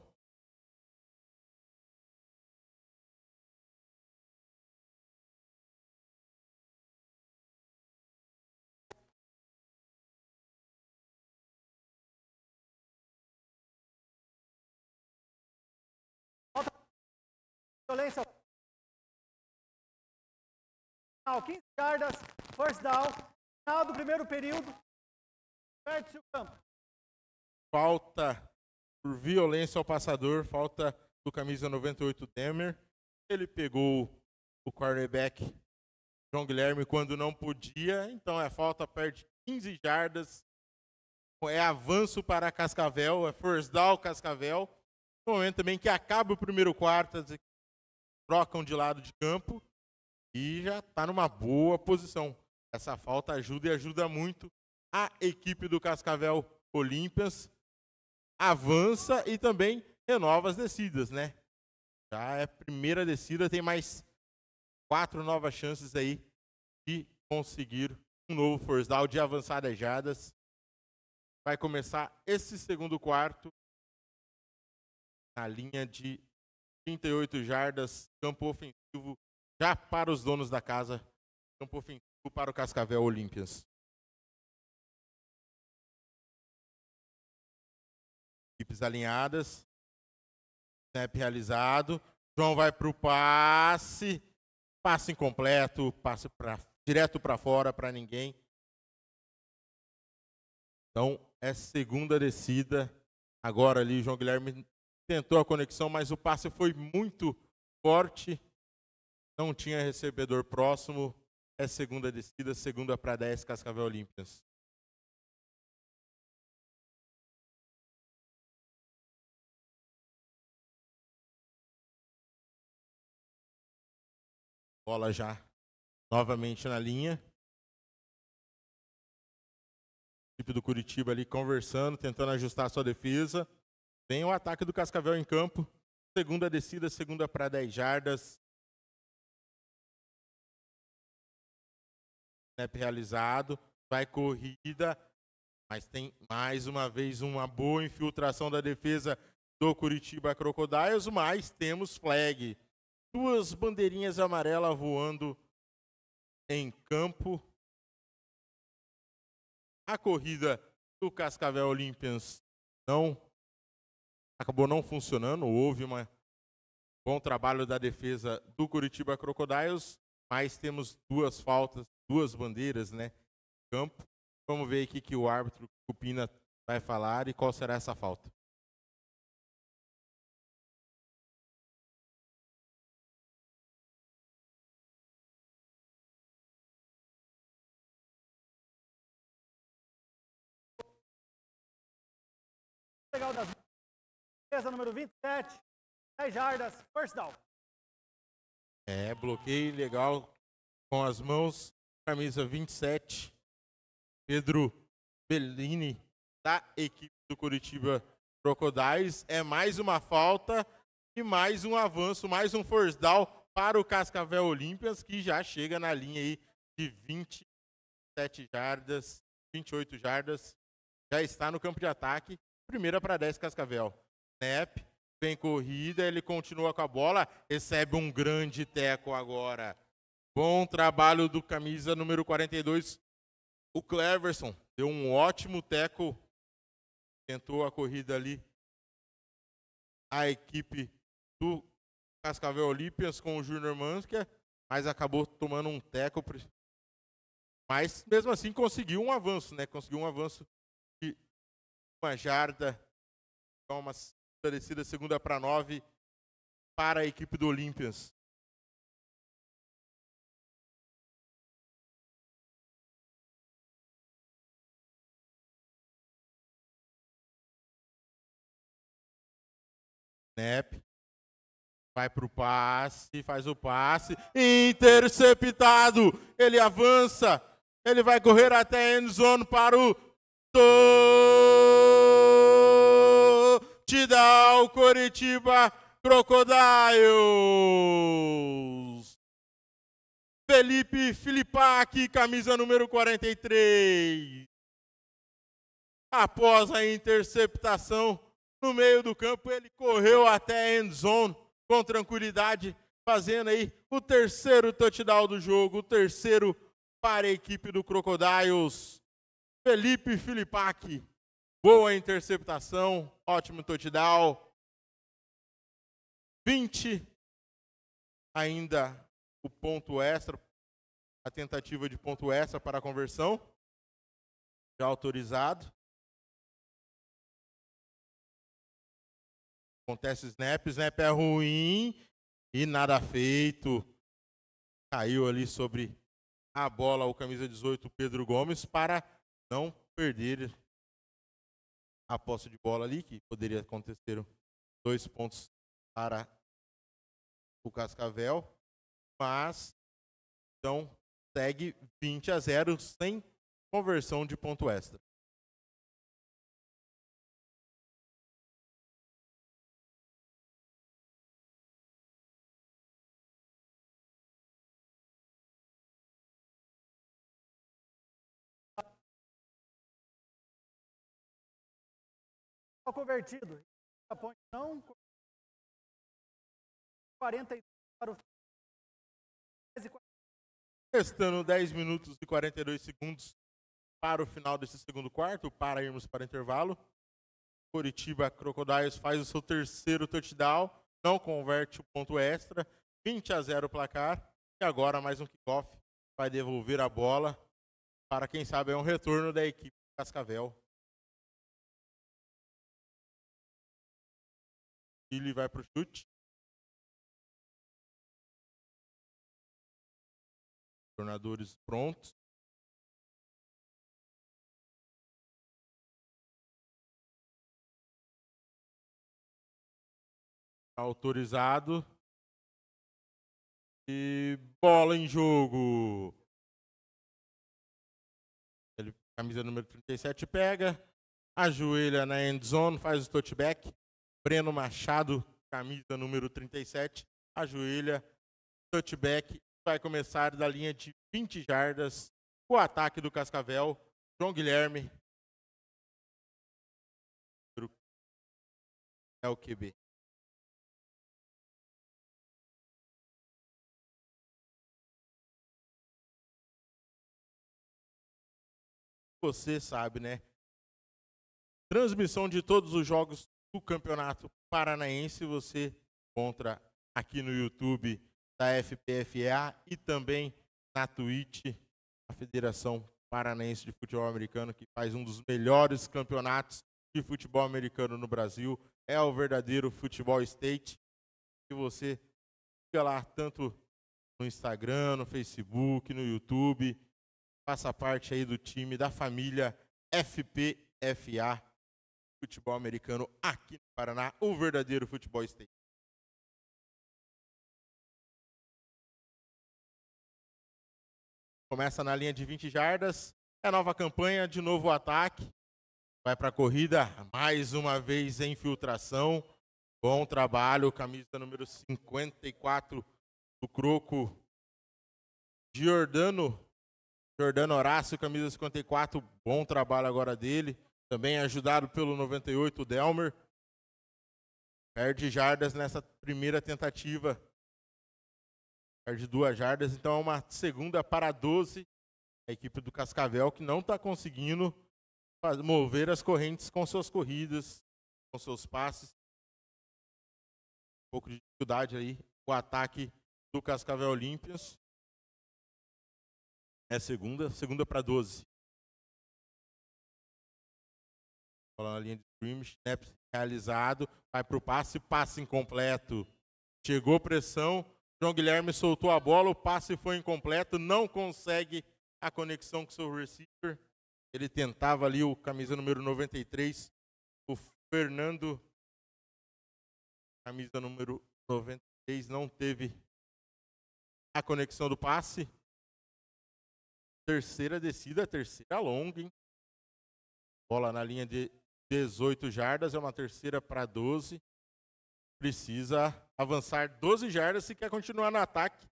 violência. 15 jardas, first down, final do primeiro período, perde o campo. Falta por violência ao passador, falta do camisa 98 Demer. Ele pegou o quarterback João Guilherme quando não podia, então é falta, perde 15 jardas. É avanço para Cascavel, é first down Cascavel. No momento também que acaba o primeiro quarto, trocam de lado de campo e já está numa boa posição. Essa falta ajuda e ajuda muito a equipe do Cascavel Olímpias. Avança e também renova as descidas, né? Já é a primeira descida, tem mais quatro novas chances aí de conseguir um novo first down de avançadas jadas. Vai começar esse segundo quarto na linha de 38 jardas, campo ofensivo já para os donos da casa, campo ofensivo para o Cascavel Olímpias. Equipes alinhadas, snap realizado, João vai para o passe, passe incompleto, passe pra, direto para fora, para ninguém. Então, é segunda descida. Agora ali, João Guilherme tentou a conexão, mas o passe foi muito forte. Não tinha recebedor próximo. É segunda descida, segunda para 10, Cascavel Olímpias. Bola já novamente na linha. O equipe do Curitiba ali conversando, tentando ajustar a sua defesa. Vem o ataque do Cascavel em campo. Segunda descida, segunda para 10 jardas. Snap realizado. Vai corrida. Mas tem mais uma vez uma boa infiltração da defesa do Curitiba Crocodiles. Mas temos flag. Duas bandeirinhas amarelas voando em campo. A corrida do Cascavel Olympians não acabou não funcionando. Houve um bom trabalho da defesa do Curitiba Crocodiles, mas temos duas faltas, duas bandeiras né, campo. Vamos ver aqui que o árbitro Cupina vai falar e qual será essa falta. Legal das defesa número 27, 10 jardas, first down. É, bloqueio legal com as mãos, camisa 27, Pedro Bellini, da equipe do Curitiba Crocodiles. É mais uma falta e mais um avanço, mais um first down para o Cascavel Olímpias, que já chega na linha aí de 27 jardas, 28 jardas. Já está no campo de ataque. Primeira para 10 Cascavel snap, vem corrida, ele continua com a bola, recebe um grande teco agora. Bom trabalho do camisa número 42, o Cleverson. Deu um ótimo teco, tentou a corrida ali. A equipe do Cascavel Olímpias com o Júnior Mansker, mas acabou tomando um teco. Mas mesmo assim conseguiu um avanço, né? Conseguiu um avanço de uma jarda, umas estabelecida segunda para nove para a equipe do Olímpias. Snap. Vai para o passe, faz o passe. Interceptado. Ele avança. Ele vai correr até a end zone para o 2. Tidal, Coritiba, Crocodiles. Felipe Filipac, camisa número 43. Após a interceptação no meio do campo, ele correu até a end zone com tranquilidade, fazendo aí o terceiro touchdown do jogo, o terceiro para a equipe do Crocodiles. Felipe Filipac, boa interceptação, ótimo touchdown. 20 ainda o ponto extra, a tentativa de ponto extra para a conversão, já autorizado. Acontece snap, snap é ruim e nada feito. Caiu ali sobre a bola o camisa 18 Pedro Gomes para não perder a posse de bola ali, que poderia acontecer dois pontos para o Cascavel, mas então segue 20 a 0 sem conversão de ponto extra. convertido. A não 42 para o Restando 10 minutos e 42 segundos para o final desse segundo quarto, para irmos para intervalo. Curitiba Crocodiles faz o seu terceiro touchdown, não converte o ponto extra, 20 a 0 o placar. E agora mais um kickoff vai devolver a bola para quem sabe é um retorno da equipe Cascavel. Ele vai para o chute. Tornadores prontos. Autorizado. E bola em jogo. Ele, camisa número 37 pega, ajoelha na end zone, faz o touchback. Breno Machado, camisa número 37, ajoelha, touchback, vai começar da linha de 20 jardas o ataque do Cascavel. João Guilherme é o QB. Você sabe, né? Transmissão de todos os jogos do Campeonato Paranaense. Você encontra aqui no YouTube da FPFA e também na Twitch, a Federação Paranaense de Futebol Americano, que faz um dos melhores campeonatos de futebol americano no Brasil. É o verdadeiro futebol state. E você fica lá tanto no Instagram, no Facebook, no YouTube. Faça parte aí do time da família FPFA futebol americano aqui no Paraná, o verdadeiro futebol state. Começa na linha de 20 jardas. É nova campanha, de novo o ataque. Vai para a corrida, mais uma vez em infiltração. Bom trabalho, camisa número 54 do Croco. Giordano, Giordano Horácio, camisa 54, bom trabalho agora dele. Também ajudado pelo 98, o Delmer. Perde jardas nessa primeira tentativa. Perde duas jardas, então é uma segunda para 12. A equipe do Cascavel que não está conseguindo mover as correntes com suas corridas, com seus passes. Um pouco de dificuldade aí. O ataque do Cascavel Olímpios. É segunda, segunda para 12. bola na linha de stream, snap realizado, vai para o passe, passe incompleto. Chegou pressão, João Guilherme soltou a bola, o passe foi incompleto, não consegue a conexão com seu receiver. Ele tentava ali o camisa número 93, o Fernando, camisa número 93, não teve a conexão do passe. Terceira descida, terceira longa, hein? Bola na linha de 18 jardas, é uma terceira para 12. Precisa avançar 12 jardas se quer continuar no ataque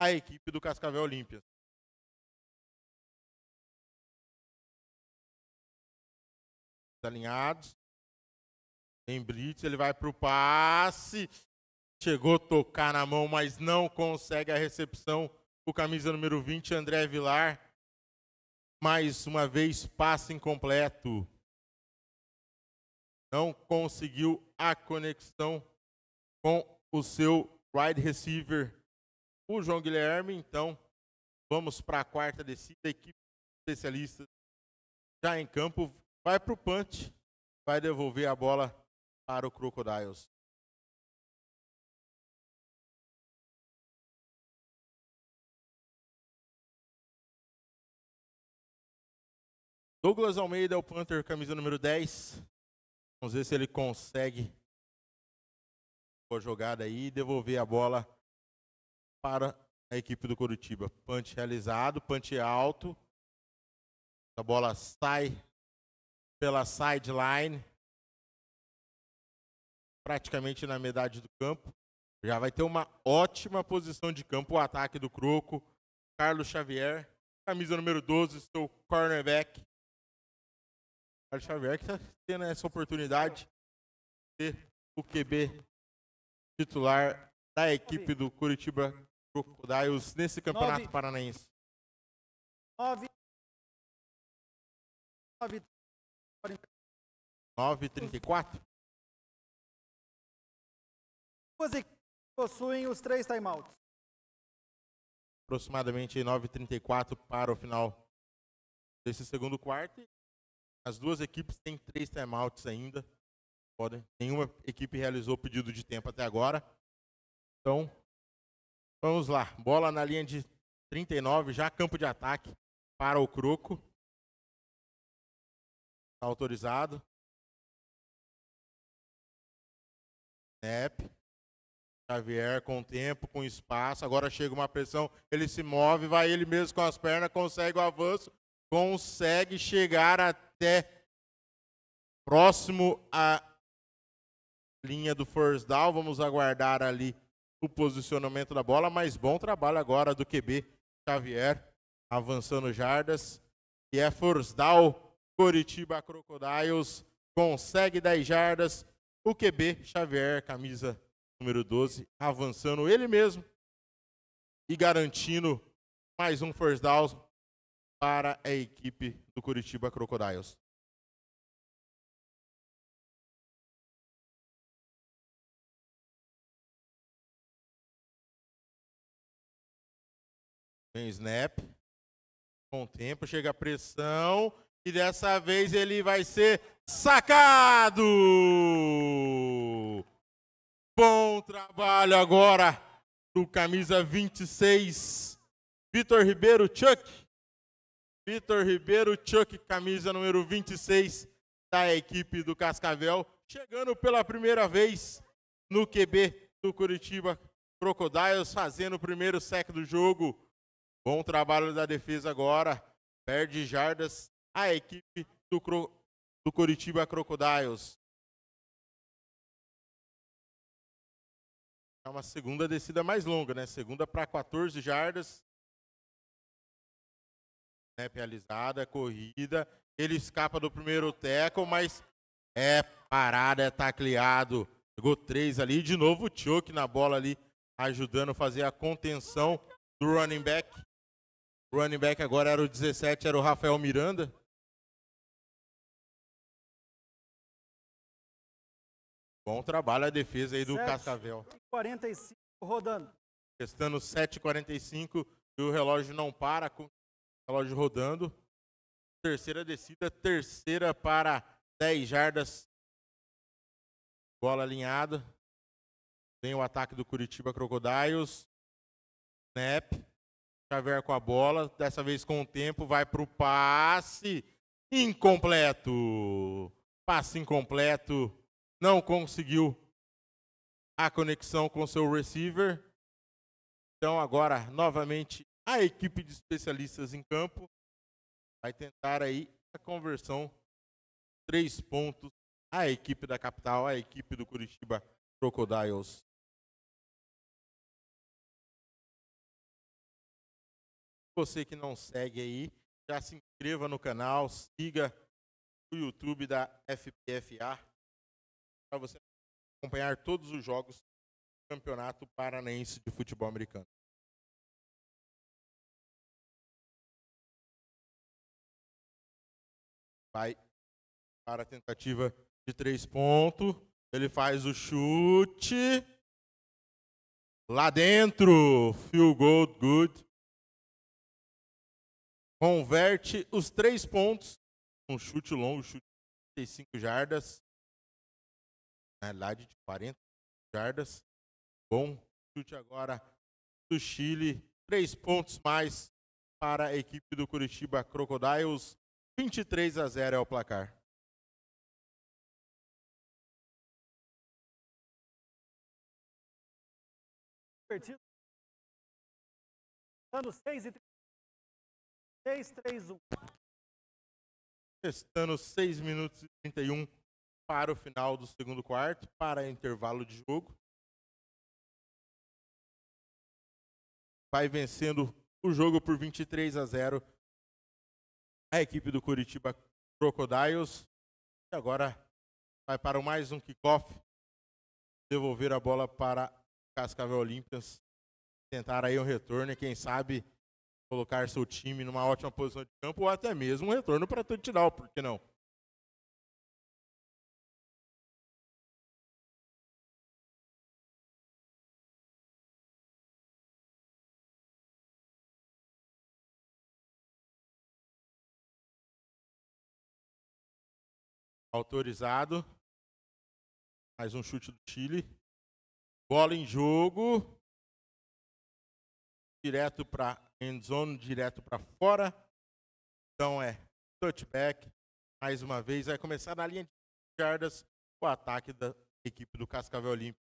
a equipe do Cascavel Olímpia. Alinhados. Tem Blitz, ele vai para o passe. Chegou a tocar na mão, mas não consegue a recepção. O camisa número 20, André Vilar. Mais uma vez, passe incompleto não conseguiu a conexão com o seu wide receiver, o João Guilherme. Então, vamos para a quarta descida. A equipe especialista já em campo vai para o punch, vai devolver a bola para o Crocodiles. Douglas Almeida é o Panther, camisa número 10. Vamos ver se ele consegue boa jogada aí e devolver a bola para a equipe do Curitiba. Punch realizado, punch alto. A bola sai pela sideline. Praticamente na metade do campo. Já vai ter uma ótima posição de campo o ataque do Croco. Carlos Xavier, camisa número 12, estou cornerback. Ricardo Xavier, que está tendo essa oportunidade de ser o QB titular da equipe do Curitiba Crocodiles nesse Campeonato Nove. Paranaense. Nove. 9h34. Duas equipes possuem os três timeouts. Aproximadamente 9h34 para o final desse segundo quarto. As duas equipes têm três timeouts ainda. Podem. Nenhuma equipe realizou pedido de tempo até agora. Então, vamos lá. Bola na linha de 39, já campo de ataque para o Croco. Está autorizado. Snap. Xavier com tempo, com espaço. Agora chega uma pressão, ele se move, vai ele mesmo com as pernas, consegue o avanço, consegue chegar até próximo à linha do first down. Vamos aguardar ali o posicionamento da bola, mas bom trabalho agora do QB Xavier, avançando jardas. E é first down, Curitiba Crocodiles consegue 10 jardas. O QB Xavier, camisa número 12, avançando ele mesmo e garantindo mais um first down para a equipe do Curitiba Crocodiles. Vem snap. Com tempo, chega a pressão. E dessa vez ele vai ser sacado! Bom trabalho agora do camisa 26, Vitor Ribeiro Chuck. Vitor Ribeiro, Chuck, camisa número 26 da equipe do Cascavel, chegando pela primeira vez no QB do Curitiba Crocodiles, fazendo o primeiro sec do jogo. Bom trabalho da defesa agora. Perde jardas a equipe do, Cro... do Curitiba Crocodiles. É uma segunda descida mais longa, né? Segunda para 14 jardas né, penalizada, corrida. Ele escapa do primeiro teco, mas é parada, é tacleado. Pegou três ali. De novo o Choke na bola ali, ajudando a fazer a contenção do running back. O running back agora era o 17, era o Rafael Miranda. Bom trabalho a defesa aí do 7, Cascavel. 45 rodando. h 7,45 e o relógio não para relógio rodando. Terceira descida, terceira para 10 jardas. Bola alinhada. Vem o ataque do Curitiba Crocodiles. Snap. Xavier com a bola. Dessa vez com o tempo. Vai para o passe. Incompleto. Passe incompleto. Não conseguiu a conexão com seu receiver. Então agora, novamente, a equipe de especialistas em campo vai tentar aí a conversão três pontos a equipe da capital, a equipe do Curitiba Crocodiles. Você que não segue aí, já se inscreva no canal, siga o YouTube da FPFA para você acompanhar todos os jogos do Campeonato Paranaense de Futebol Americano. Vai para a tentativa de três pontos. Ele faz o chute. Lá dentro, feel gold, good. Converte os três pontos. Um chute longo, chute de 35 jardas. Na realidade, de 40 jardas. Bom chute agora do Chile. Três pontos mais para a equipe do Curitiba Crocodiles. 23 a 0 é o placar. Estando Ano 6 e 6, 3, 1. Estando 6 minutos e 31 para o final do segundo quarto, para intervalo de jogo. Vai vencendo o jogo por 23 a 0 a equipe do Curitiba Crocodiles. E agora vai para mais um kickoff. Devolver a bola para Cascavel Olympians. Tentar aí um retorno e quem sabe colocar seu time numa ótima posição de campo ou até mesmo um retorno para touchdown, por que não? Autorizado. Mais um chute do Chile. Bola em jogo. Direto para endzone, direto para fora. Então é touchback. Mais uma vez, vai começar na linha de jardas o ataque da equipe do Cascavel Olímpico.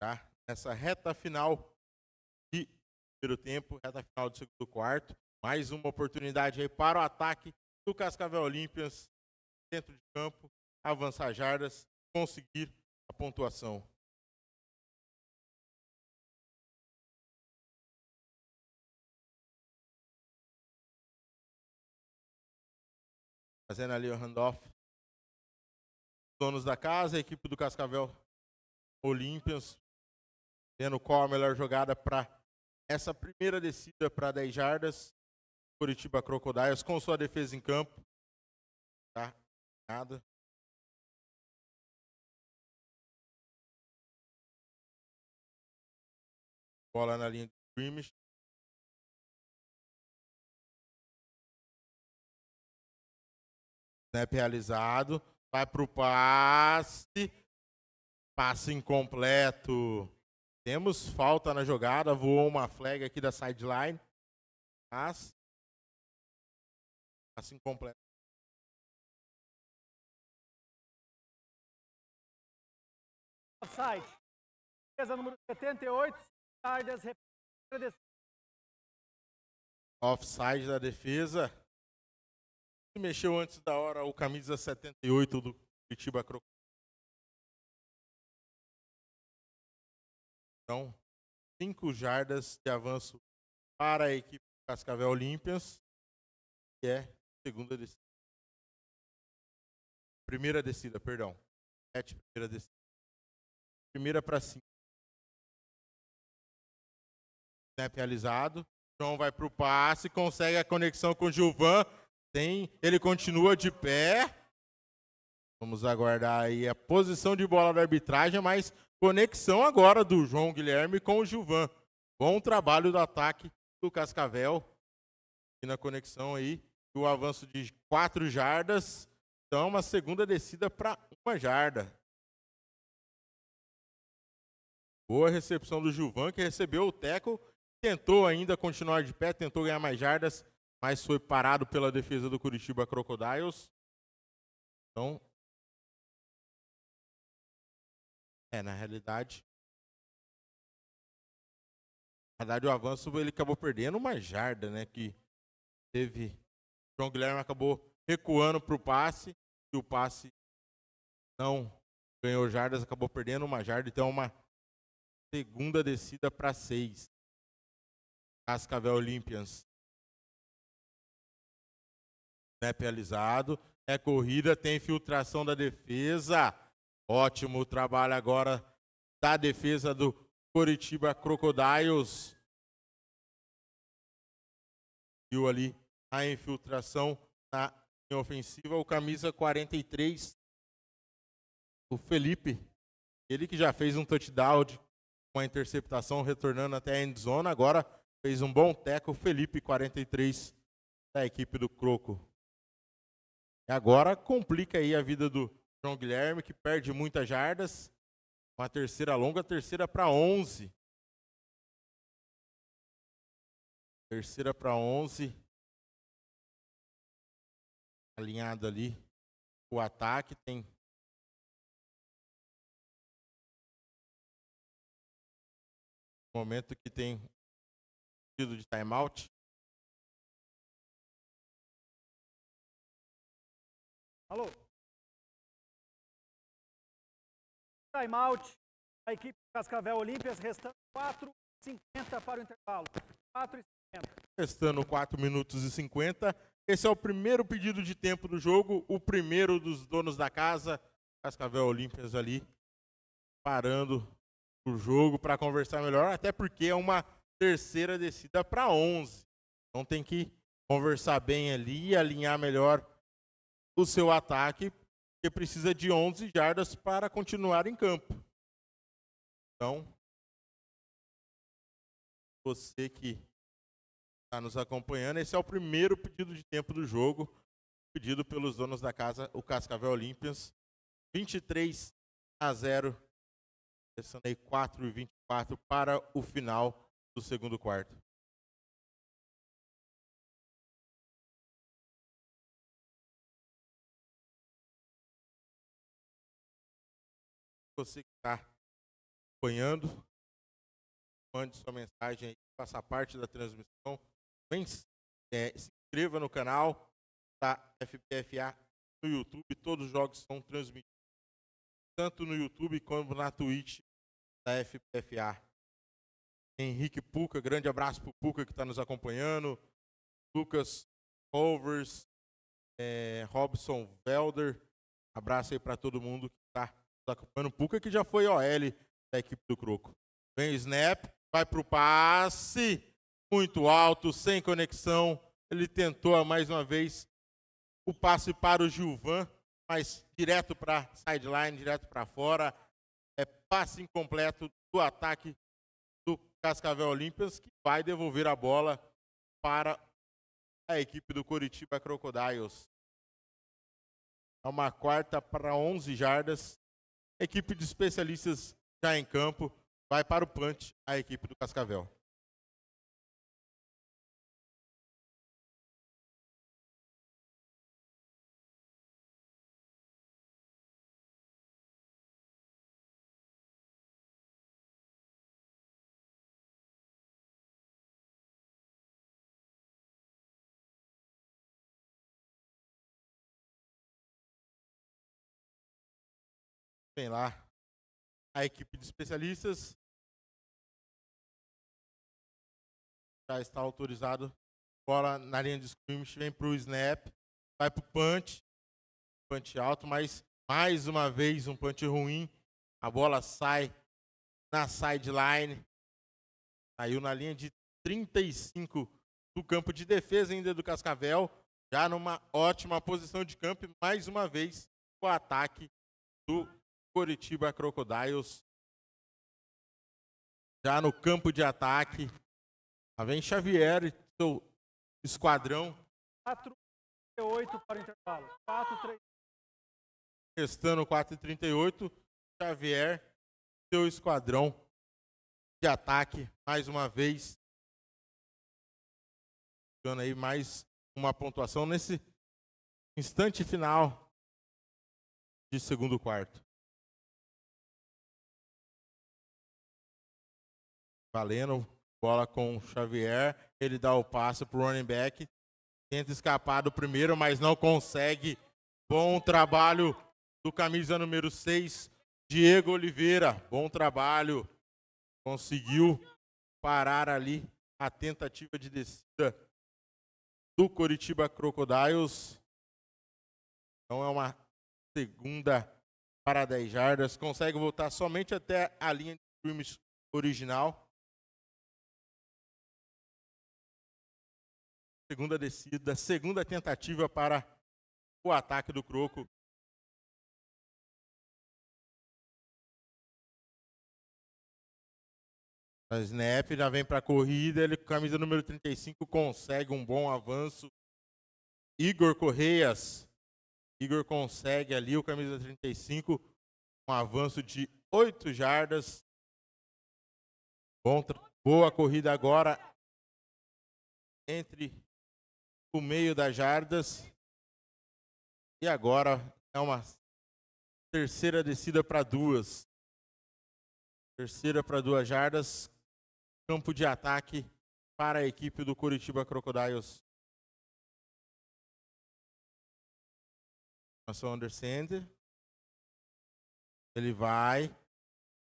Tá? Nessa reta final de primeiro tempo, reta final do segundo quarto. Mais uma oportunidade aí para o ataque do Cascavel Olímpias, dentro de campo, avançar jardas, conseguir a pontuação. Fazendo ali o handoff. Donos da casa, a equipe do Cascavel Olímpias, vendo qual a melhor jogada para essa primeira descida para 10 jardas. Curitiba Crocodiles com sua defesa em campo. Tá? Nada. Bola na linha de scrimmage. Snap realizado. Vai para o passe. Passe incompleto. Temos falta na jogada. Voou uma flag aqui da sideline. Mas assim completo. Site. defesa número 78, Offside da defesa. E mexeu antes da hora o camisa 78 do Curitiba Crocodilo. Então, 5 jardas de avanço para a equipe Cascavel Olímpias, que é segunda descida. Primeira descida, perdão. Sete, primeira descida. Primeira para cinco. Né, Snap realizado. João vai para o passe, consegue a conexão com o Gilvan. Tem, ele continua de pé. Vamos aguardar aí a posição de bola da arbitragem, mas conexão agora do João Guilherme com o Gilvan. Bom trabalho do ataque do Cascavel. E na conexão aí, o avanço de quatro jardas, então uma segunda descida para uma jarda. Boa recepção do Juvan, que recebeu o teco, tentou ainda continuar de pé, tentou ganhar mais jardas, mas foi parado pela defesa do Curitiba Crocodiles. Então, é, na realidade, na verdade o avanço ele acabou perdendo uma jarda, né, que teve João Guilherme acabou recuando para o passe e o passe não ganhou jardas, acabou perdendo uma jarda, então é uma segunda descida para seis. Cascavel Olympians. Snap né, É corrida, tem filtração da defesa. Ótimo trabalho agora da defesa do Coritiba Crocodiles. Viu ali a infiltração na ofensiva. O camisa 43, o Felipe, ele que já fez um touchdown de uma interceptação retornando até a endzone, agora fez um bom teco. O Felipe, 43, da equipe do Croco. E agora complica aí a vida do João Guilherme, que perde muitas jardas. Uma terceira longa, terceira para 11. Terceira para 11 alinhado ali o ataque, tem momento que tem pedido de timeout. Alô? Timeout. A equipe Cascavel Olímpias restando 4,50 para o intervalo. 4,50. Restando 4 minutos e 50. Esse é o primeiro pedido de tempo do jogo, o primeiro dos donos da casa, Cascavel Olímpias ali, parando o jogo para conversar melhor, até porque é uma terceira descida para 11. Então tem que conversar bem ali e alinhar melhor o seu ataque, que precisa de 11 jardas para continuar em campo. Então, você que está nos acompanhando, esse é o primeiro pedido de tempo do jogo, pedido pelos donos da casa, o Cascavel Olympians. 23 a 0, selecionei 4 e 24 para o final do segundo quarto. Você que está acompanhando, mande sua mensagem aí, faça parte da transmissão é, se inscreva no canal da tá? FPFA no YouTube. Todos os jogos são transmitidos tanto no YouTube como na Twitch da FPFA. Henrique Puca, grande abraço para o Puca que está nos acompanhando. Lucas Covers, é, Robson Velder. Abraço aí para todo mundo que está nos acompanhando. Puca que já foi OL da equipe do Croco. Vem o snap, vai para o passe muito alto, sem conexão. Ele tentou mais uma vez o passe para o Gilvan, mas direto para sideline, direto para fora. É passe incompleto do ataque do Cascavel Olímpias, que vai devolver a bola para a equipe do Curitiba Crocodiles. É uma quarta para 11 jardas. Equipe de especialistas já em campo. Vai para o punch a equipe do Cascavel. vem lá a equipe de especialistas. Já está autorizado. Bola na linha de scrimmage, vem para o snap, vai para o punch. Punch alto, mas mais uma vez um punch ruim. A bola sai na sideline. Saiu na linha de 35 do campo de defesa ainda do Cascavel. Já numa ótima posição de campo. Mais uma vez o ataque do Curitiba Crocodiles. Já no campo de ataque. Lá vem Xavier e seu esquadrão. 4,38 para o intervalo. Restando 4,38. Xavier, seu esquadrão de ataque. Mais uma vez. Ficando aí mais uma pontuação nesse instante final de segundo quarto. valendo, bola com o Xavier, ele dá o passe para o running back, tenta escapar do primeiro, mas não consegue. Bom trabalho do camisa número 6, Diego Oliveira. Bom trabalho. Conseguiu parar ali a tentativa de descida do Coritiba Crocodiles. Então é uma segunda para 10 jardas. Consegue voltar somente até a linha de scrimmage original. Segunda descida, segunda tentativa para o ataque do Croco. A snap já vem para a corrida, ele com camisa número 35 consegue um bom avanço. Igor Correias. Igor consegue ali o camisa 35 um avanço de 8 jardas. Bom, boa corrida agora entre o meio das jardas. E agora é uma terceira descida para duas. Terceira para duas jardas. Campo de ataque para a equipe do Curitiba Crocodiles. Ação understand. Ele vai.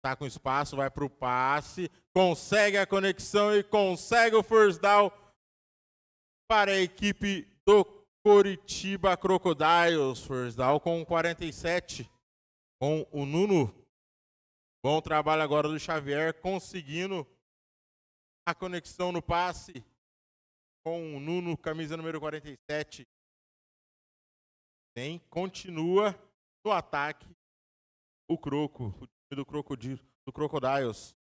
Tá com espaço, vai para o passe. Consegue a conexão e consegue o first down para a equipe do Coritiba Crocodiles. First down com 47, com o Nuno. Bom trabalho agora do Xavier, conseguindo a conexão no passe com o Nuno, camisa número 47. Tem, continua no ataque o Croco, o time do do Crocodiles.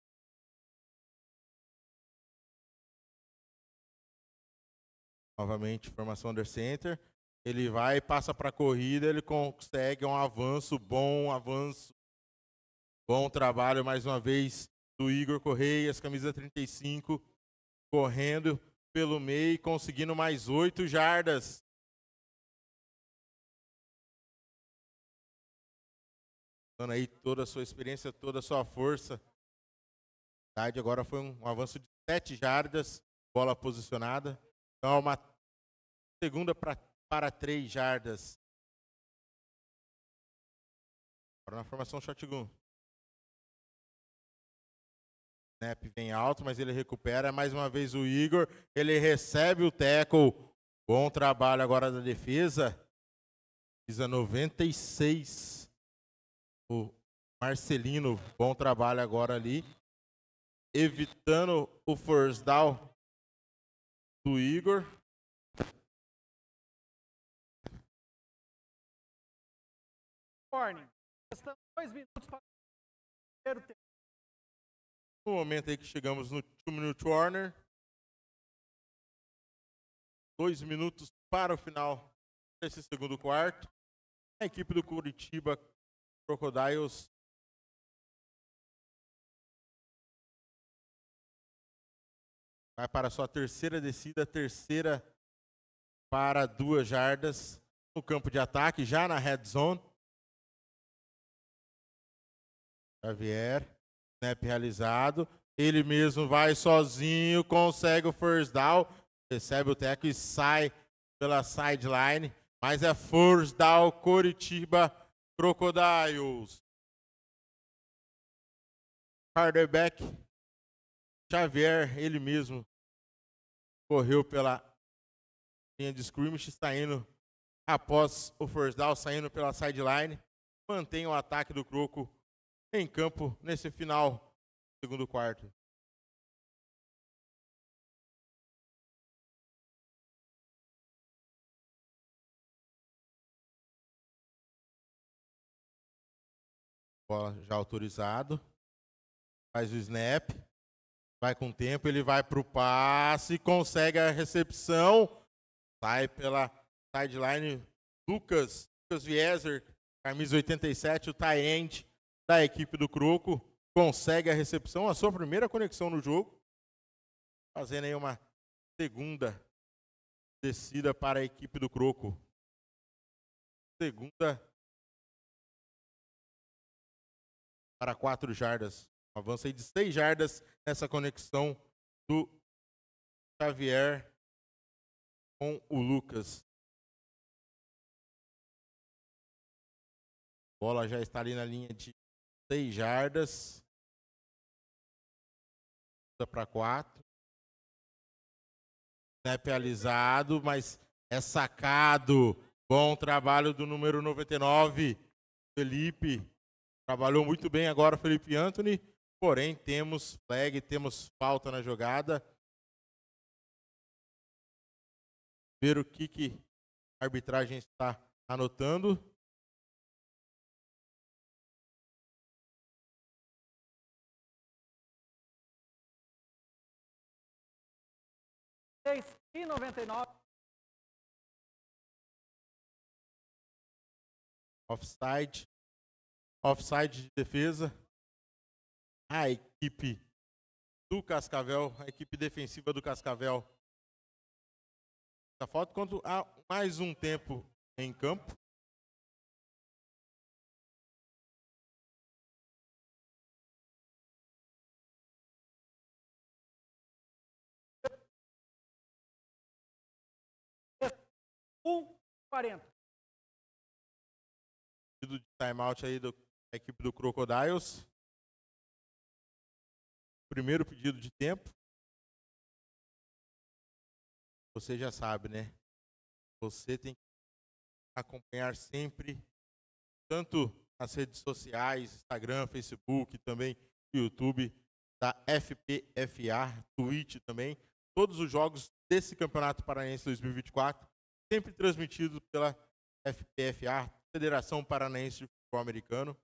novamente formação under center. Ele vai, passa para a corrida, ele consegue um avanço bom, um avanço. Bom trabalho mais uma vez do Igor Correias, camisa 35, correndo pelo meio, conseguindo mais oito jardas. Dando aí toda a sua experiência, toda a sua força. Agora foi um, um avanço de sete jardas, bola posicionada. Então é uma segunda pra, para três jardas. Agora na formação shotgun. Snap vem alto, mas ele recupera. Mais uma vez o Igor. Ele recebe o tackle. Bom trabalho agora da defesa. Pisa 96. O Marcelino, bom trabalho agora ali. Evitando o first down do Igor. Warning. dois minutos para o primeiro tempo. No momento aí que chegamos no 2 Minute Warner. Dois minutos para o final desse segundo quarto. A equipe do Curitiba Crocodiles vai para sua terceira descida, terceira para duas jardas no campo de ataque, já na red zone. Xavier, snap realizado. Ele mesmo vai sozinho, consegue o first down, recebe o teco e sai pela sideline. Mas é first down Coritiba Crocodiles. Harderback, Xavier, ele mesmo correu pela linha de scrimmage, saindo após o first down, saindo pela sideline. Mantém o ataque do Croco em campo nesse final segundo quarto. Bola já autorizado. Faz o snap. Vai com o tempo, ele vai para o passe, consegue a recepção. Sai pela sideline Lucas, Lucas Vieser, camisa 87, o tie end da equipe do Croco consegue a recepção, a sua primeira conexão no jogo, fazendo aí uma segunda descida para a equipe do Croco. Segunda para quatro jardas. Um avanço aí de seis jardas nessa conexão do Xavier com o Lucas. Bola já está ali na linha de 6 jardas. Para 4. Snap é alisado, mas é sacado. Bom trabalho do número 99, Felipe. Trabalhou muito bem agora Felipe Anthony. Porém, temos flag, temos falta na jogada. Ver o que, que a arbitragem está anotando. e 99. Offside. Offside de defesa. A equipe do Cascavel, a equipe defensiva do Cascavel. Essa foto quanto há mais um tempo em campo. 1,40. Pedido de timeout aí do, da equipe do Crocodiles. Primeiro pedido de tempo. Você já sabe, né? Você tem que acompanhar sempre, tanto nas redes sociais, Instagram, Facebook, também YouTube, da tá? FPFA, Twitch também. Todos os jogos desse Campeonato Paranaense 2024 sempre transmitido pela FPFA, Federação Paranaense de Futebol Americano,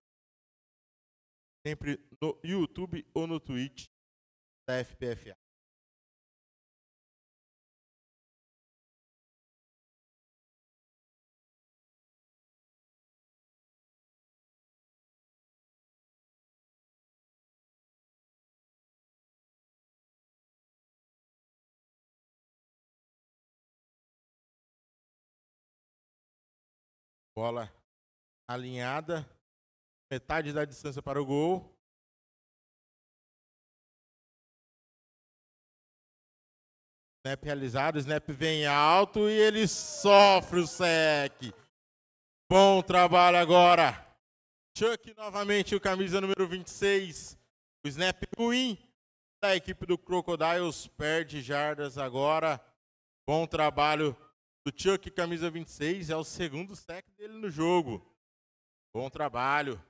sempre no YouTube ou no Twitch da FPFA. Bola alinhada, metade da distância para o gol. Snap realizado, snap vem alto e ele sofre o sec. Bom trabalho agora. Chuck novamente o camisa número 26. O snap ruim da equipe do Crocodiles perde jardas agora. Bom trabalho do Chuck, camisa 26, é o segundo sec dele no jogo. Bom trabalho.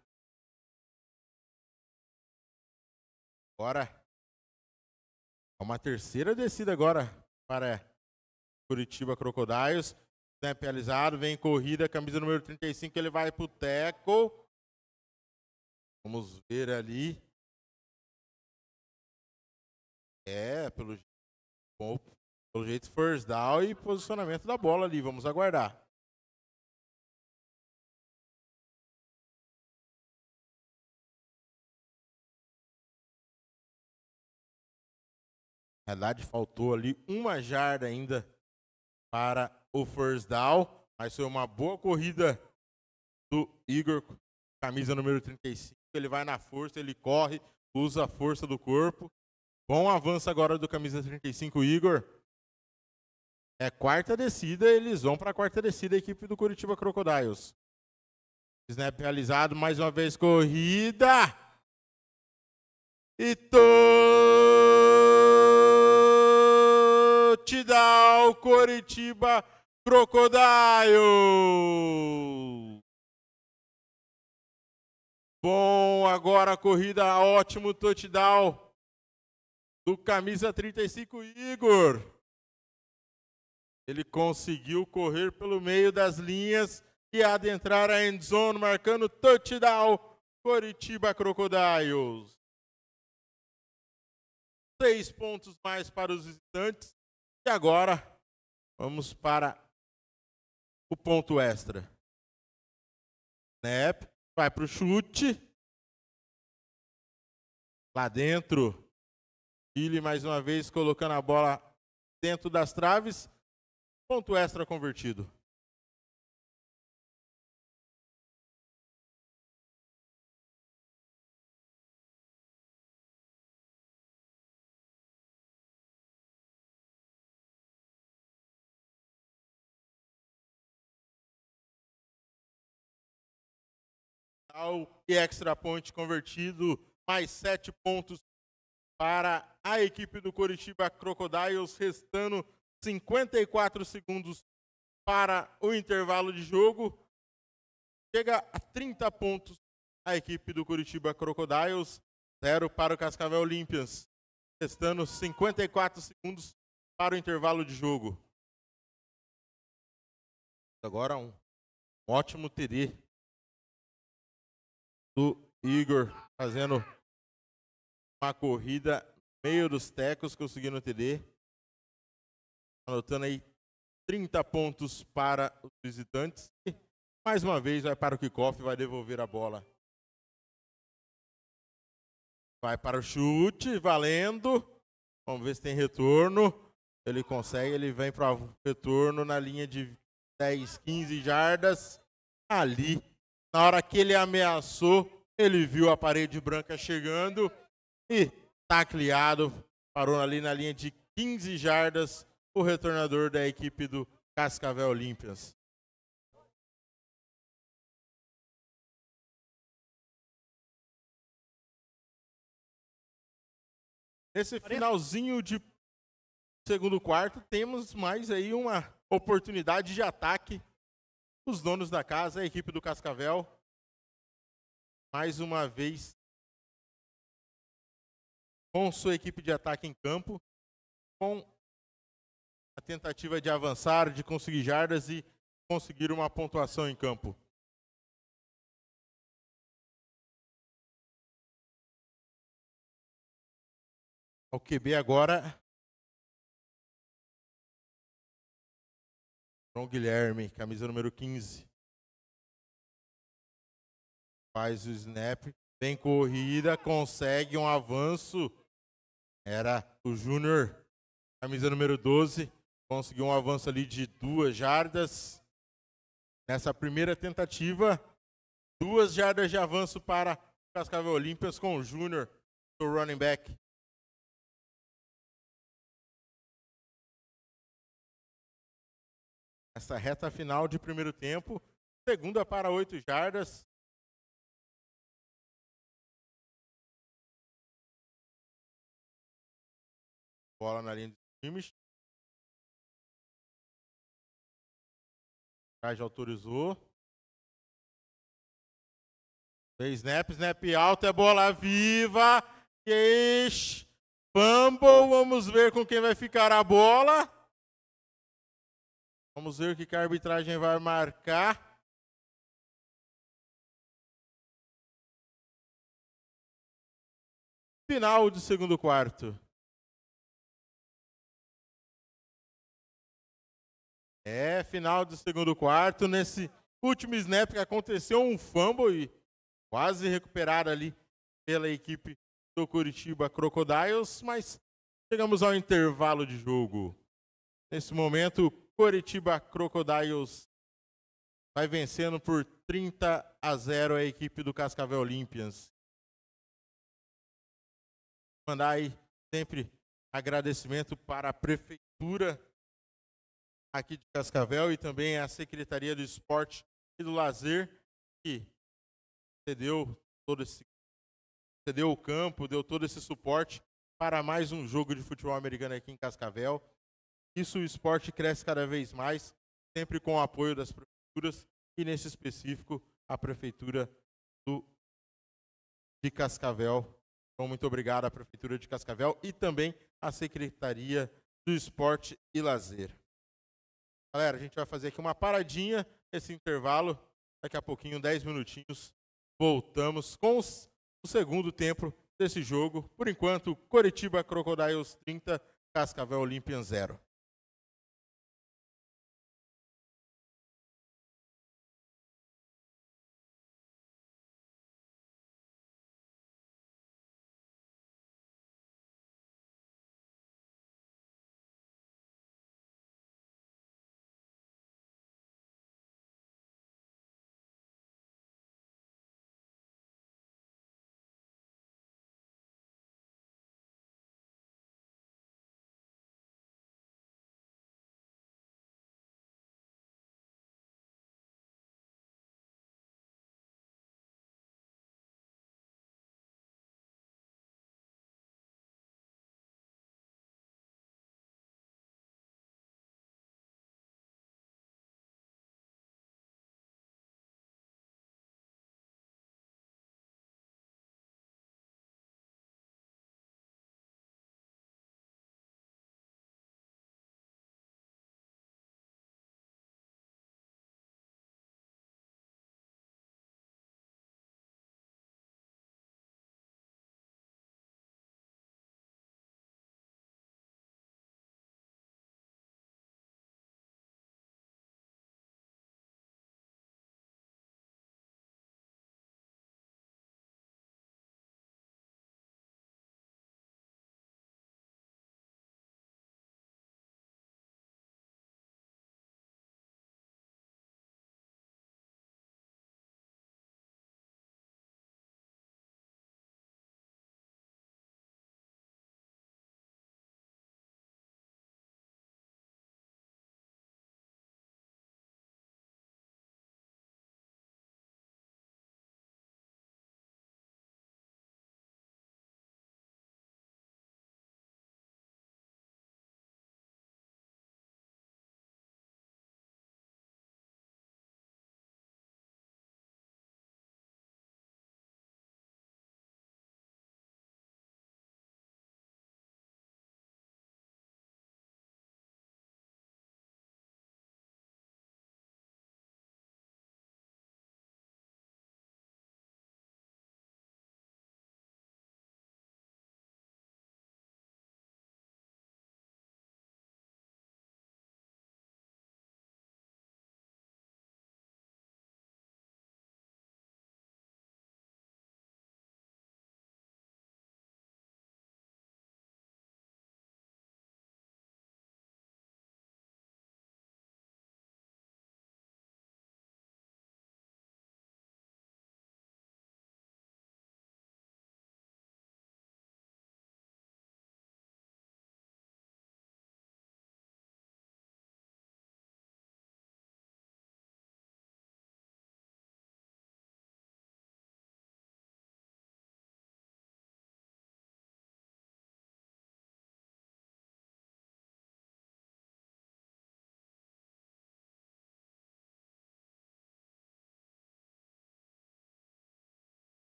Agora, é uma terceira descida agora para Curitiba Crocodiles. Penalizado, vem corrida, camisa número 35, ele vai para o Teco. Vamos ver ali. É, pelo bom pelo jeito, first down e posicionamento da bola ali. Vamos aguardar. Na verdade, faltou ali uma jarda ainda para o first down. Mas foi uma boa corrida do Igor, camisa número 35. Ele vai na força, ele corre, usa a força do corpo. Bom avanço agora do camisa 35, Igor. É quarta descida, eles vão para a quarta descida, a equipe do Curitiba Crocodiles. Snap realizado, mais uma vez corrida. E touchdown Curitiba Crocodile. Bom, agora a corrida, ótimo touchdown do camisa 35 Igor. Ele conseguiu correr pelo meio das linhas e adentrar a endzone, marcando touchdown Coritiba Crocodiles. Seis pontos mais para os visitantes. E agora vamos para o ponto extra. Snap, vai para o chute. Lá dentro, ele mais uma vez colocando a bola dentro das traves. Ponto extra convertido. e extra ponte convertido, mais sete pontos para a equipe do Curitiba Crocodiles, restando 54 segundos para o intervalo de jogo. Chega a 30 pontos a equipe do Curitiba Crocodiles, 0 para o Cascavel Olympians. Restando 54 segundos para o intervalo de jogo. Agora um, um ótimo TD do Igor, fazendo uma corrida meio dos tecos, conseguindo TD. Anotando aí 30 pontos para os visitantes. E, mais uma vez, vai para o kickoff, vai devolver a bola. Vai para o chute, valendo. Vamos ver se tem retorno. Ele consegue, ele vem para o retorno na linha de 10, 15 jardas. Ali, na hora que ele ameaçou, ele viu a parede branca chegando e tacleado. Parou ali na linha de 15 jardas o retornador da equipe do Cascavel Olímpias. Nesse finalzinho de segundo quarto, temos mais aí uma oportunidade de ataque. Os donos da casa, a equipe do Cascavel, mais uma vez com sua equipe de ataque em campo, com a tentativa de avançar, de conseguir jardas e conseguir uma pontuação em campo. Ao QB agora. João Guilherme, camisa número 15. Faz o snap, vem corrida, consegue um avanço. Era o Júnior, camisa número 12 conseguiu um avanço ali de duas jardas. Nessa primeira tentativa, duas jardas de avanço para Cascavel Olímpias com o Júnior, do running back. Essa reta final de primeiro tempo, segunda para oito jardas, bola na linha de times. já autorizou. Snap, snap alto, é bola viva. Queixe. Fumble, vamos ver com quem vai ficar a bola. Vamos ver o que a arbitragem vai marcar. Final do segundo quarto. É, final do segundo quarto. Nesse último snap que aconteceu um fumble e quase recuperado ali pela equipe do Curitiba Crocodiles, mas chegamos ao intervalo de jogo. Nesse momento, Curitiba Crocodiles vai vencendo por 30 a 0 a equipe do Cascavel Olympians. Mandar aí sempre agradecimento para a prefeitura aqui de Cascavel e também a Secretaria do Esporte e do Lazer, que cedeu todo esse cedeu o campo, deu todo esse suporte para mais um jogo de futebol americano aqui em Cascavel. Isso o esporte cresce cada vez mais, sempre com o apoio das prefeituras e nesse específico a prefeitura do, de Cascavel. Então muito obrigado à prefeitura de Cascavel e também à Secretaria do Esporte e Lazer. Galera, a gente vai fazer aqui uma paradinha nesse intervalo. Daqui a pouquinho, 10 minutinhos, voltamos com os, o segundo tempo desse jogo. Por enquanto, Coritiba Crocodiles 30, Cascavel Olympian 0.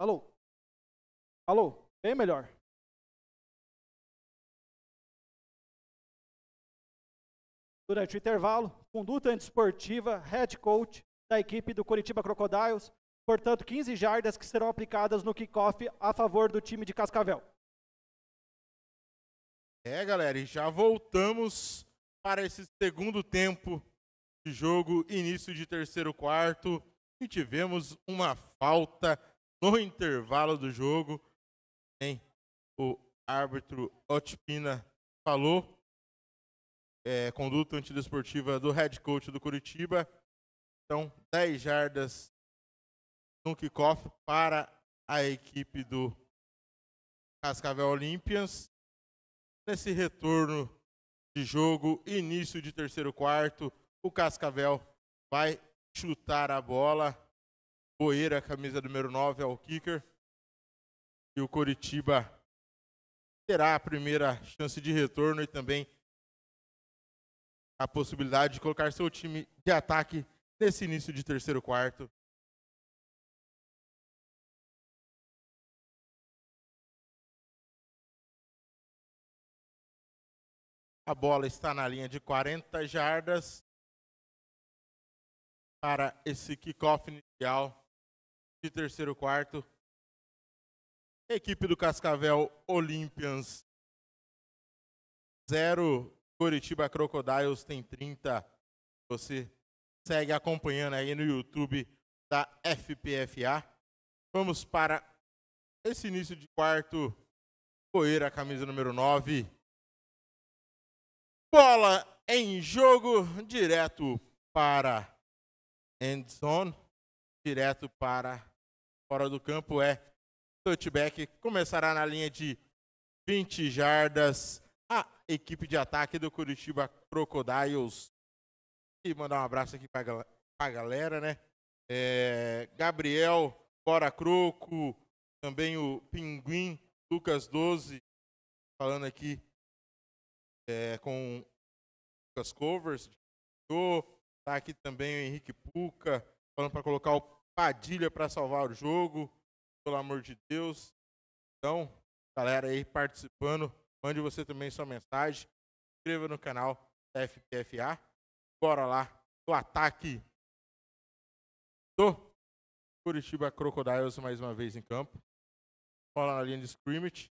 Alô? Alô? Bem melhor. Durante o intervalo, conduta antiesportiva, head coach da equipe do Curitiba Crocodiles, portanto 15 jardas que serão aplicadas no kickoff a favor do time de Cascavel. É, galera, e já voltamos para esse segundo tempo de jogo, início de terceiro quarto, e tivemos uma falta no intervalo do jogo, hein, o árbitro Otpina falou, é, conduta antidesportiva do head coach do Curitiba. Então, 10 jardas no kickoff para a equipe do Cascavel Olympians. Nesse retorno de jogo, início de terceiro quarto, o Cascavel vai chutar a bola Boeira, camisa número 9, é o kicker. E o Coritiba terá a primeira chance de retorno e também a possibilidade de colocar seu time de ataque nesse início de terceiro quarto. A bola está na linha de 40 jardas para esse kickoff inicial de terceiro quarto. Equipe do Cascavel Olympians 0, Curitiba Crocodiles tem 30. Você segue acompanhando aí no YouTube da FPFA. Vamos para esse início de quarto. Poeira, camisa número 9. Bola em jogo, direto para Endzone, direto para fora do campo é touchback. Começará na linha de 20 jardas. A equipe de ataque do Curitiba Crocodiles. E mandar um abraço aqui para a galera, né? É, Gabriel, Bora Croco, também o Pinguim, Lucas 12, falando aqui é, com Lucas Covers. Está aqui também o Henrique Puca, falando para colocar o Padilha para salvar o jogo, pelo amor de Deus. Então, galera aí participando, mande você também sua mensagem, inscreva no canal da FPFA. Bora lá, o ataque do Curitiba Crocodiles mais uma vez em campo. Bola na linha de scrimmage.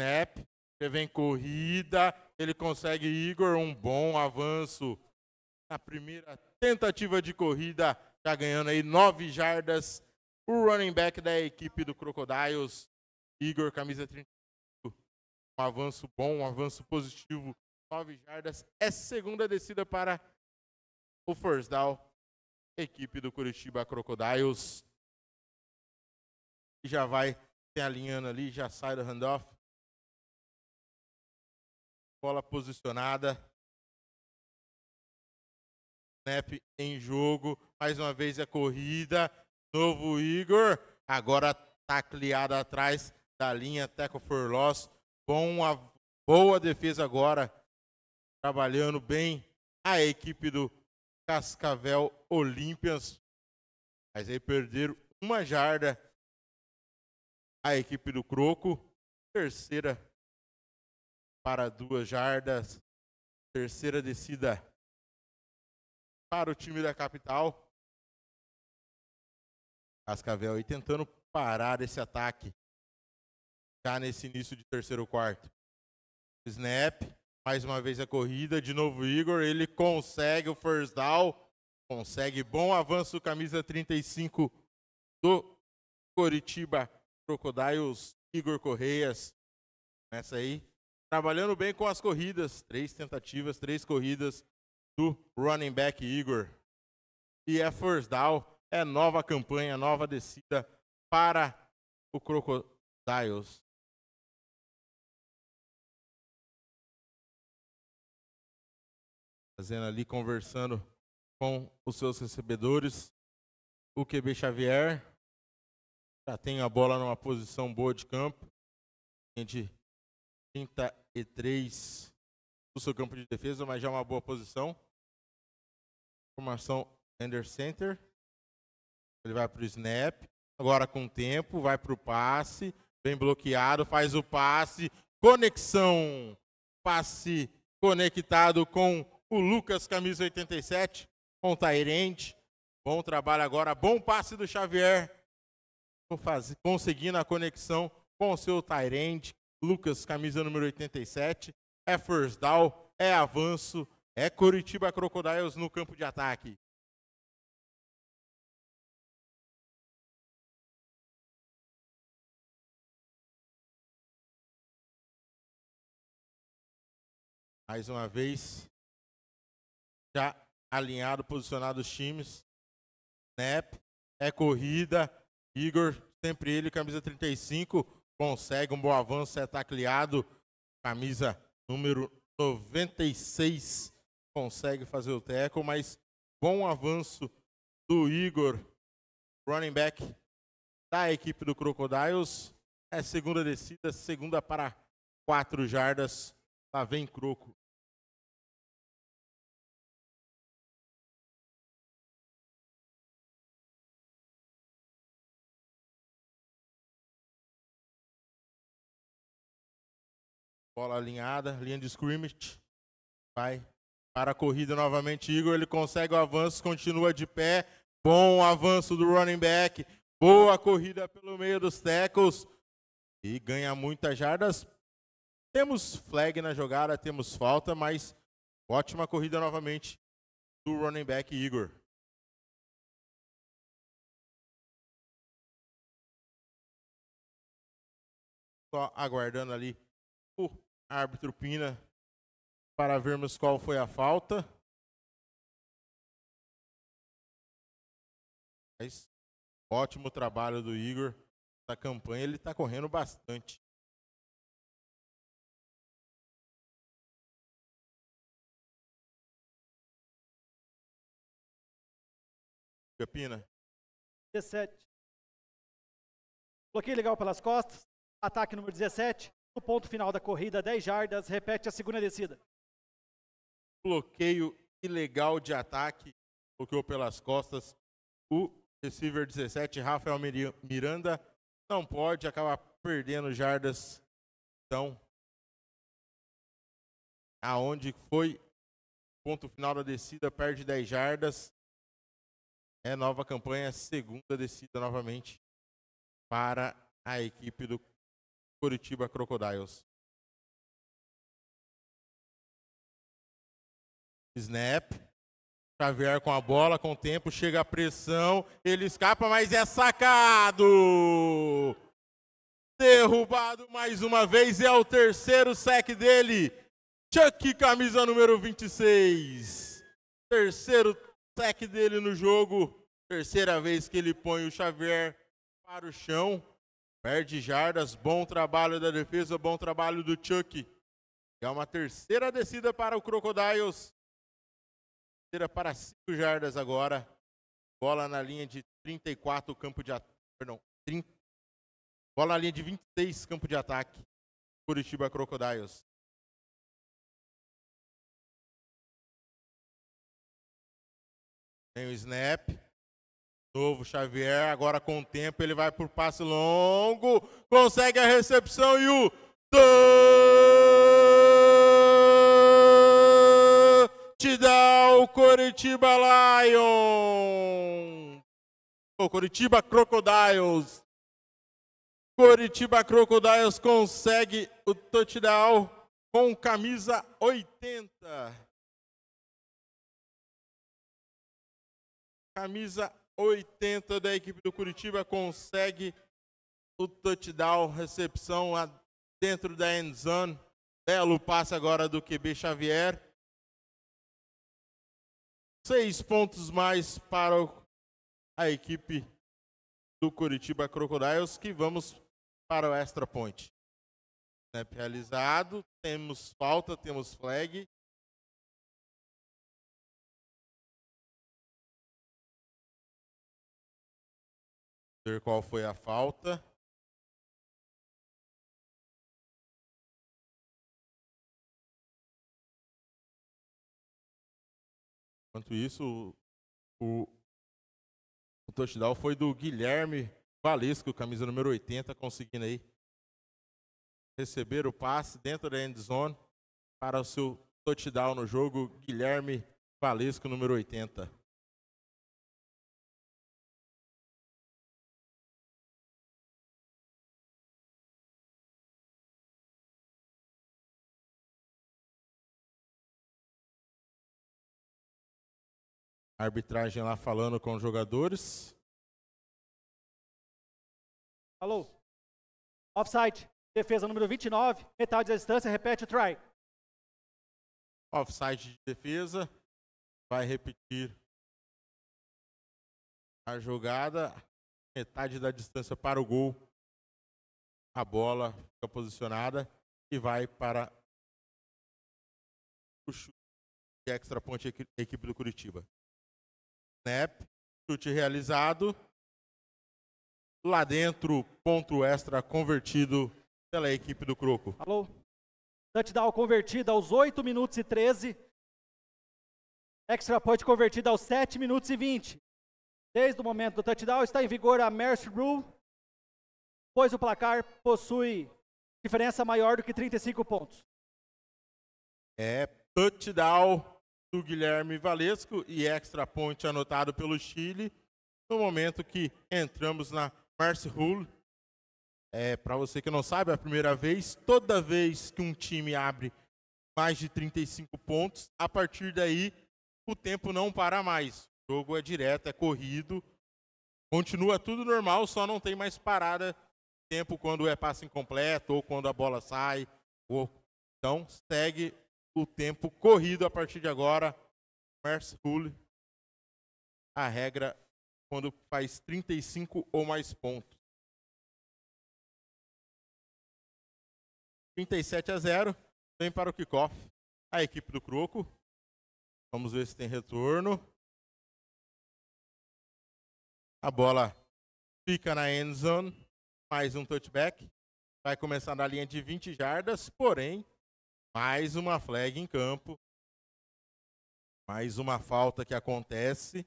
Snap, você vem corrida, ele consegue Igor um bom avanço. Na primeira tentativa de corrida, já tá ganhando aí nove jardas. O running back da equipe do Crocodiles, Igor, camisa 35. Um avanço bom, um avanço positivo. Nove jardas. É segunda descida para o first down. Equipe do Curitiba Crocodiles. E já vai se alinhando ali, já sai do handoff. Bola posicionada snap em jogo. Mais uma vez a é corrida. Novo Igor. Agora tacleada atrás da linha. Teco for loss. Bom, boa defesa agora. Trabalhando bem a equipe do Cascavel Olympians. Mas aí perderam uma jarda a equipe do Croco. Terceira para duas jardas. Terceira descida para o time da capital. Cascavel aí tentando parar esse ataque. Já nesse início de terceiro quarto. Snap, mais uma vez a corrida, de novo Igor, ele consegue o first down, consegue bom avanço, camisa 35 do Coritiba Crocodiles, Igor Correias. Nessa aí, trabalhando bem com as corridas, três tentativas, três corridas, do running back Igor. E é first down, é nova campanha, nova descida para o Crocodiles. Fazendo ali, conversando com os seus recebedores. O QB Xavier já tem a bola numa posição boa de campo. Gente, 33 do seu campo de defesa, mas já é uma boa posição. Formação ender center. Ele vai para o snap. Agora com tempo, vai para o passe. Bem bloqueado, faz o passe. Conexão. Passe conectado com o Lucas, camisa 87. Com o Tairente. Bom trabalho agora. Bom passe do Xavier. Conseguindo a conexão com o seu Tairente. Lucas, camisa número 87 é first down, é avanço, é Curitiba Crocodiles no campo de ataque. Mais uma vez, já alinhado, posicionado os times. Snap, é corrida. Igor, sempre ele, camisa 35, consegue um bom avanço, é tacleado. Camisa número 96 consegue fazer o teco, mas bom avanço do Igor, running back da equipe do Crocodiles. É segunda descida, segunda para quatro jardas. Lá vem Croco. Bola alinhada, linha de scrimmage. Vai para a corrida novamente, Igor. Ele consegue o avanço, continua de pé. Bom avanço do running back. Boa corrida pelo meio dos tackles. E ganha muitas jardas. Temos flag na jogada, temos falta, mas ótima corrida novamente do running back Igor. Só aguardando ali o árbitro Pina para vermos qual foi a falta. Mas, ótimo trabalho do Igor. Essa campanha ele está correndo bastante. Pina. 17. Bloqueio legal pelas costas. Ataque número 17. No ponto final da corrida, 10 jardas, repete a segunda descida. Bloqueio ilegal de ataque, bloqueou pelas costas o receiver 17, Rafael Miranda. Não pode, acabar perdendo jardas. Então, aonde foi ponto final da descida, perde 10 jardas. É nova campanha, segunda descida novamente para a equipe do Curitiba Crocodiles. Snap. Xavier com a bola, com o tempo, chega a pressão, ele escapa, mas é sacado! Derrubado mais uma vez, é o terceiro sec dele. Chuck, camisa número 26. Terceiro sec dele no jogo. Terceira vez que ele põe o Xavier para o chão. Perde jardas, bom trabalho da defesa, bom trabalho do Chuck. É uma terceira descida para o Crocodiles. Terceira para 5 jardas agora. Bola na linha de 34, campo de ataque. Perdão, 30. Bola na linha de 26, campo de ataque. Curitiba Crocodiles. Tem o snap novo Xavier, agora com o tempo, ele vai por passe longo, consegue a recepção e o o Coritiba Lions. o Coritiba Crocodiles. Coritiba Crocodiles consegue o touchdown com camisa 80. Camisa 80 da equipe do Curitiba consegue o touchdown, recepção dentro da end zone. Belo passe agora do QB Xavier. Seis pontos mais para a equipe do Curitiba Crocodiles, que vamos para o extra point. Realizado, temos falta, temos flag. Ver qual foi a falta. Enquanto isso, o, o touchdown foi do Guilherme Valesco, camisa número 80, conseguindo aí receber o passe dentro da end zone para o seu touchdown no jogo, Guilherme Valesco, número 80. arbitragem lá falando com os jogadores. Alô. Offside. Defesa número 29, metade da distância, repete o try. Offside de defesa. Vai repetir a jogada, metade da distância para o gol. A bola fica posicionada e vai para o chute de extra ponte equipe do Curitiba. Snap, Chute realizado. Lá dentro, ponto extra convertido pela equipe do Croco. Alô? Touchdown convertido aos 8 minutos e 13. Extra point convertido aos 7 minutos e 20. Desde o momento do touchdown está em vigor a Mercy Rule, pois o placar possui diferença maior do que 35 pontos. É touchdown do Guilherme Valesco e extra ponte anotado pelo Chile no momento que entramos na Mercy Hull. É, Para você que não sabe, é a primeira vez, toda vez que um time abre mais de 35 pontos, a partir daí o tempo não para mais. O jogo é direto, é corrido, continua tudo normal, só não tem mais parada tempo quando é passe incompleto ou quando a bola sai. Ou... Então segue o tempo corrido a partir de agora. Merce Rule, a regra quando faz 35 ou mais pontos. 37 a 0, vem para o kickoff. A equipe do Croco. Vamos ver se tem retorno. A bola fica na end zone. Mais um touchback. Vai começar na linha de 20 jardas, porém mais uma flag em campo. Mais uma falta que acontece.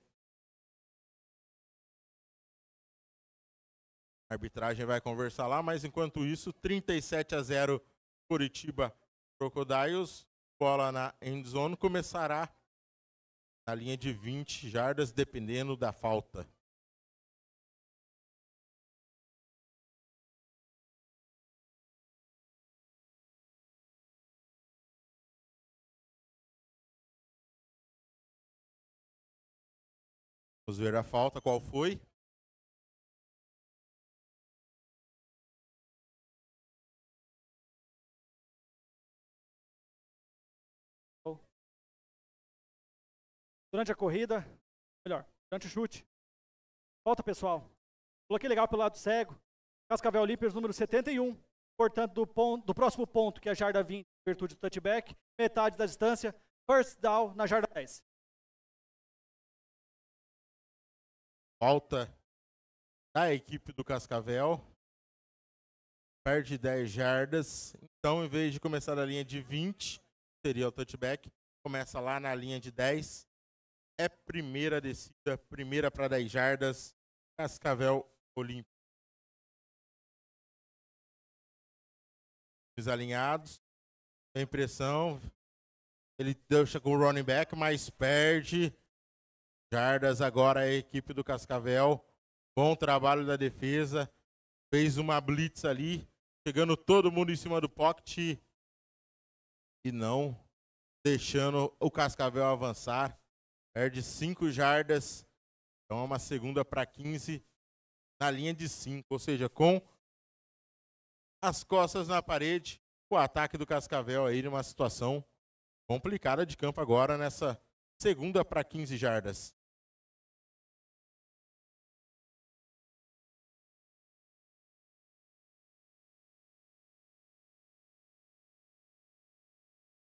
A arbitragem vai conversar lá, mas enquanto isso, 37 a 0 Curitiba Crocodiles. Bola na endzone começará na linha de 20 jardas, dependendo da falta. Vamos ver a falta, qual foi? Durante a corrida, melhor, durante o chute. Falta, pessoal. Coloquei legal pelo lado cego. Cascavel Olímpias, número 71. Portanto, do, ponto, do próximo ponto, que é a jarda 20, virtude do touchback, metade da distância, first down na jarda 10. falta da equipe do Cascavel. Perde 10 jardas. Então, em vez de começar na linha de 20, seria o touchback, começa lá na linha de 10. É primeira descida, primeira para 10 jardas. Cascavel Olímpico. Desalinhados. Tem pressão. Ele deixa com o running back, mas perde jardas. Agora a equipe do Cascavel, bom trabalho da defesa, fez uma blitz ali, chegando todo mundo em cima do pocket e não deixando o Cascavel avançar. Perde 5 jardas, então é uma segunda para 15 na linha de 5, ou seja, com as costas na parede, o ataque do Cascavel aí numa situação complicada de campo agora nessa segunda para 15 jardas.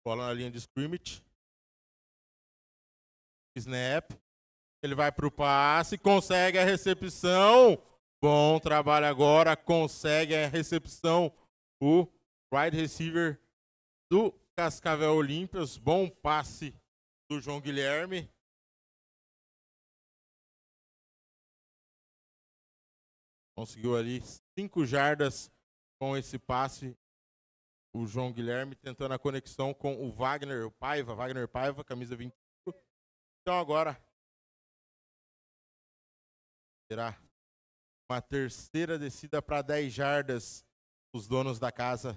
Bola na linha de scrimmage. Snap. Ele vai para o passe, consegue a recepção. Bom trabalho agora, consegue a recepção. O wide receiver do Cascavel Olímpias. Bom passe do João Guilherme. Conseguiu ali cinco jardas com esse passe o João Guilherme tentando a conexão com o Wagner o Paiva. Wagner Paiva, camisa 25. Então agora será uma terceira descida para 10 jardas os donos da casa.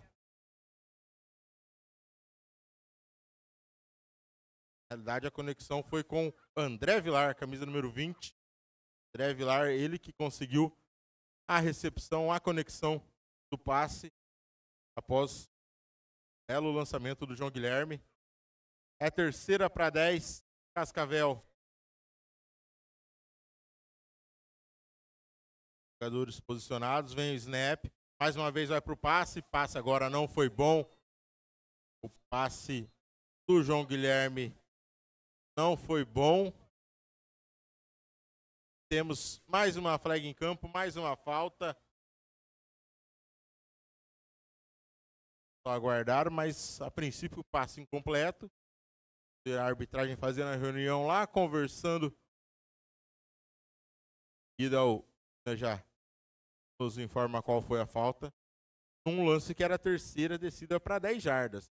Na realidade, a conexão foi com André Vilar, camisa número 20. André Vilar, ele que conseguiu a recepção, a conexão do passe após Belo é lançamento do João Guilherme. É terceira para 10, Cascavel. Jogadores posicionados, vem o snap. Mais uma vez vai para o passe. Passe agora não foi bom. O passe do João Guilherme não foi bom. Temos mais uma flag em campo, mais uma falta. aguardar, mas a princípio passe incompleto. A arbitragem fazendo a reunião lá, conversando. E Dal né, já nos informa qual foi a falta. um lance que era a terceira descida para 10 jardas.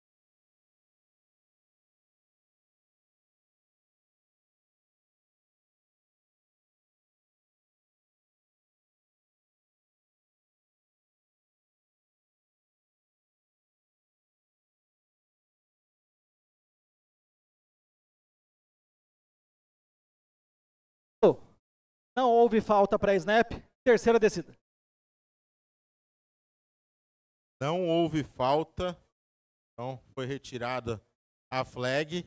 Não houve falta para Snap. Terceira descida. Não houve falta. Então foi retirada a flag.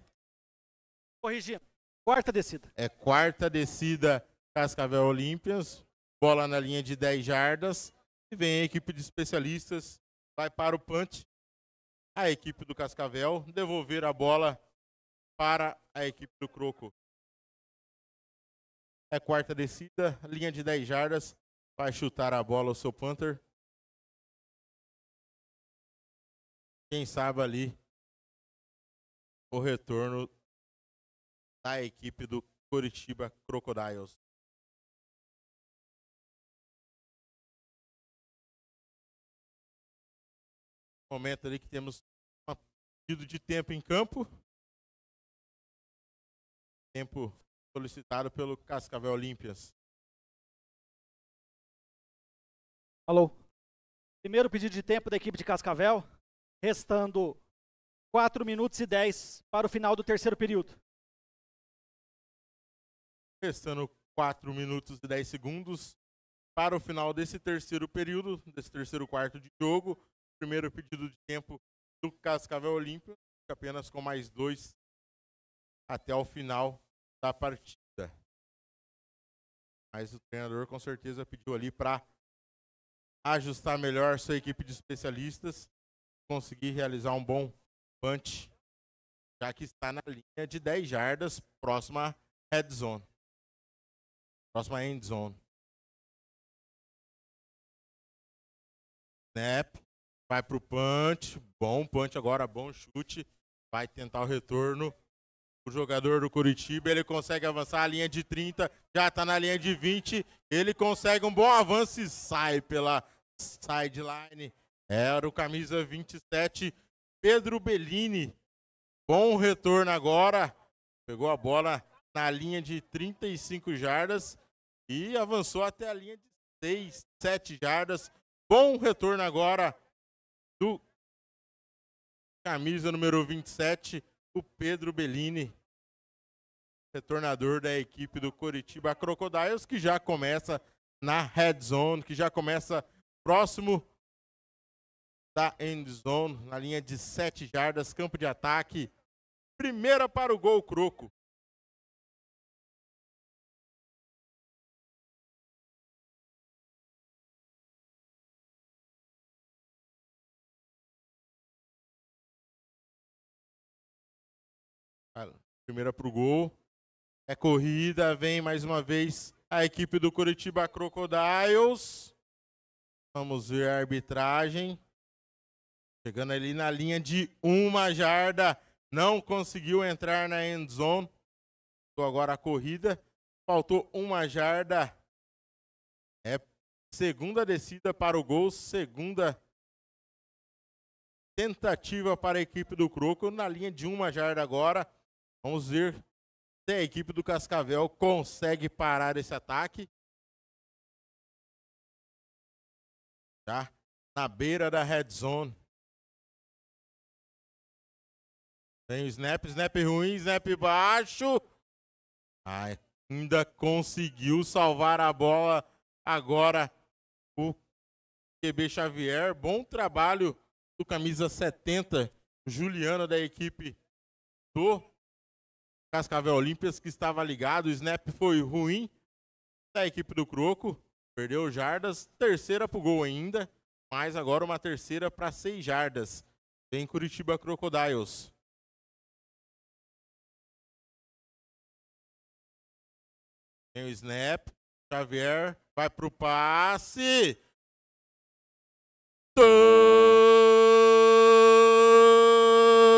Corrigindo. Quarta descida. É quarta descida Cascavel Olímpias. Bola na linha de 10 jardas. E vem a equipe de especialistas. Vai para o punch. A equipe do Cascavel devolver a bola para a equipe do Croco. É quarta descida, linha de 10 jardas. Vai chutar a bola o seu Panther. Quem sabe ali o retorno da equipe do Curitiba Crocodiles. Momento ali que temos um pedido de tempo em campo. Tempo solicitado pelo Cascavel Olímpias. Alô. Primeiro pedido de tempo da equipe de Cascavel, restando 4 minutos e 10 para o final do terceiro período. Restando 4 minutos e 10 segundos para o final desse terceiro período, desse terceiro quarto de jogo. Primeiro pedido de tempo do Cascavel Olímpico, apenas com mais dois até o final da partida. Mas o treinador com certeza pediu ali para ajustar melhor sua equipe de especialistas, conseguir realizar um bom punch, já que está na linha de 10 jardas próxima head zone. Próxima end zone. Snap. Vai pro punch. Bom punch agora, bom chute. Vai tentar o retorno o jogador do Curitiba, ele consegue avançar a linha de 30, já está na linha de 20, ele consegue um bom avanço e sai pela sideline. Era o camisa 27, Pedro Bellini. Bom retorno agora. Pegou a bola na linha de 35 jardas e avançou até a linha de 6, 7 jardas. Bom retorno agora do camisa número 27, o Pedro Bellini retornador da equipe do Curitiba Crocodiles, que já começa na Red Zone, que já começa próximo da End Zone, na linha de 7 jardas, campo de ataque. Primeira para o gol, Croco. Primeira para o gol. É corrida, vem mais uma vez a equipe do Curitiba Crocodiles. Vamos ver a arbitragem. Chegando ali na linha de uma jarda. Não conseguiu entrar na end zone. Agora a corrida. Faltou uma jarda. É segunda descida para o gol. Segunda tentativa para a equipe do Croco. Na linha de uma jarda agora. Vamos ver a equipe do Cascavel consegue parar esse ataque. Tá? Na beira da red zone. Tem o snap, snap ruim, snap baixo. ainda conseguiu salvar a bola agora o QB Xavier. Bom trabalho do camisa 70, Juliana da equipe do Cascavel Olímpias, que estava ligado. O snap foi ruim da equipe do Croco. Perdeu jardas. Terceira o gol ainda. Mas agora uma terceira para seis jardas. Vem Curitiba Crocodiles. Tem o snap. Xavier vai pro passe.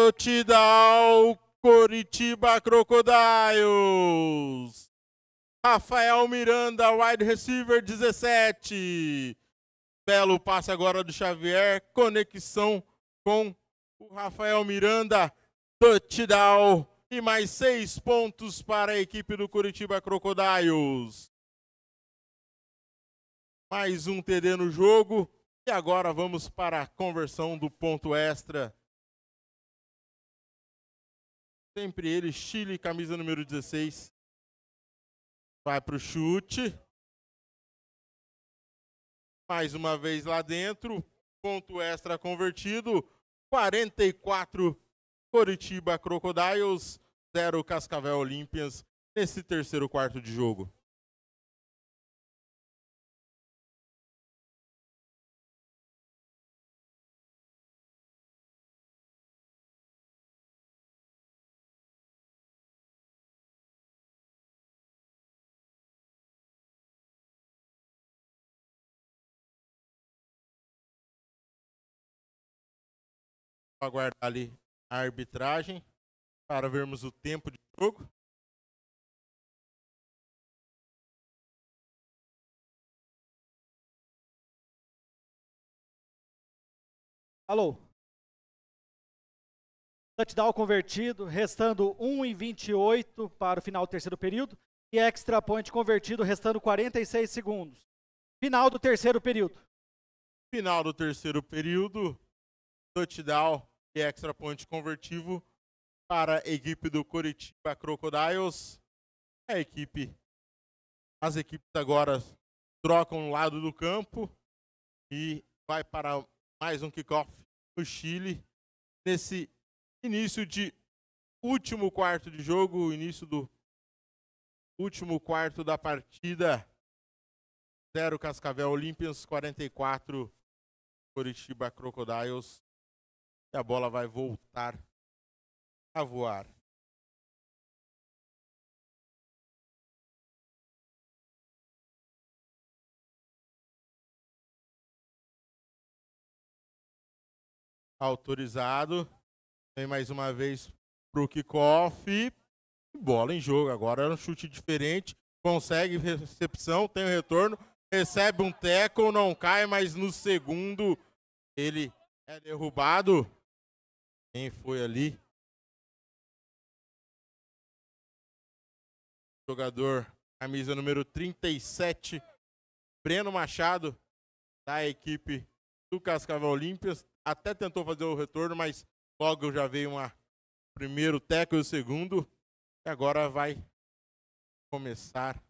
Touchdown Coritiba Crocodiles. Rafael Miranda, wide receiver 17. Belo passe agora do Xavier. Conexão com o Rafael Miranda. Touchdown. E mais seis pontos para a equipe do Curitiba Crocodiles. Mais um TD no jogo. E agora vamos para a conversão do ponto extra. Sempre ele, Chile, camisa número 16. Vai para o chute. Mais uma vez lá dentro. Ponto extra convertido. 44 Coritiba Crocodiles, 0 Cascavel Olympians nesse terceiro quarto de jogo. aguardar ali a arbitragem para vermos o tempo de jogo. Alô. Touchdown convertido, restando 1 e 28 para o final do terceiro período. E extra point convertido, restando 46 segundos. Final do terceiro período. Final do terceiro período. Touchdown e é extra point convertivo para a equipe do Curitiba Crocodiles. A equipe, as equipes agora trocam o lado do campo e vai para mais um kickoff no Chile nesse início de último quarto de jogo, início do último quarto da partida. 0 Cascavel Olympians 44 Curitiba Crocodiles e a bola vai voltar a voar. Autorizado. Vem mais uma vez para o kickoff. Bola em jogo. Agora é um chute diferente. Consegue recepção, tem o retorno. Recebe um teco, não cai, mas no segundo ele é derrubado. Quem foi ali? Jogador, camisa número 37, Breno Machado, da equipe do Cascavel Olímpias. Até tentou fazer o retorno, mas logo já veio uma primeiro teco e o segundo. E agora vai começar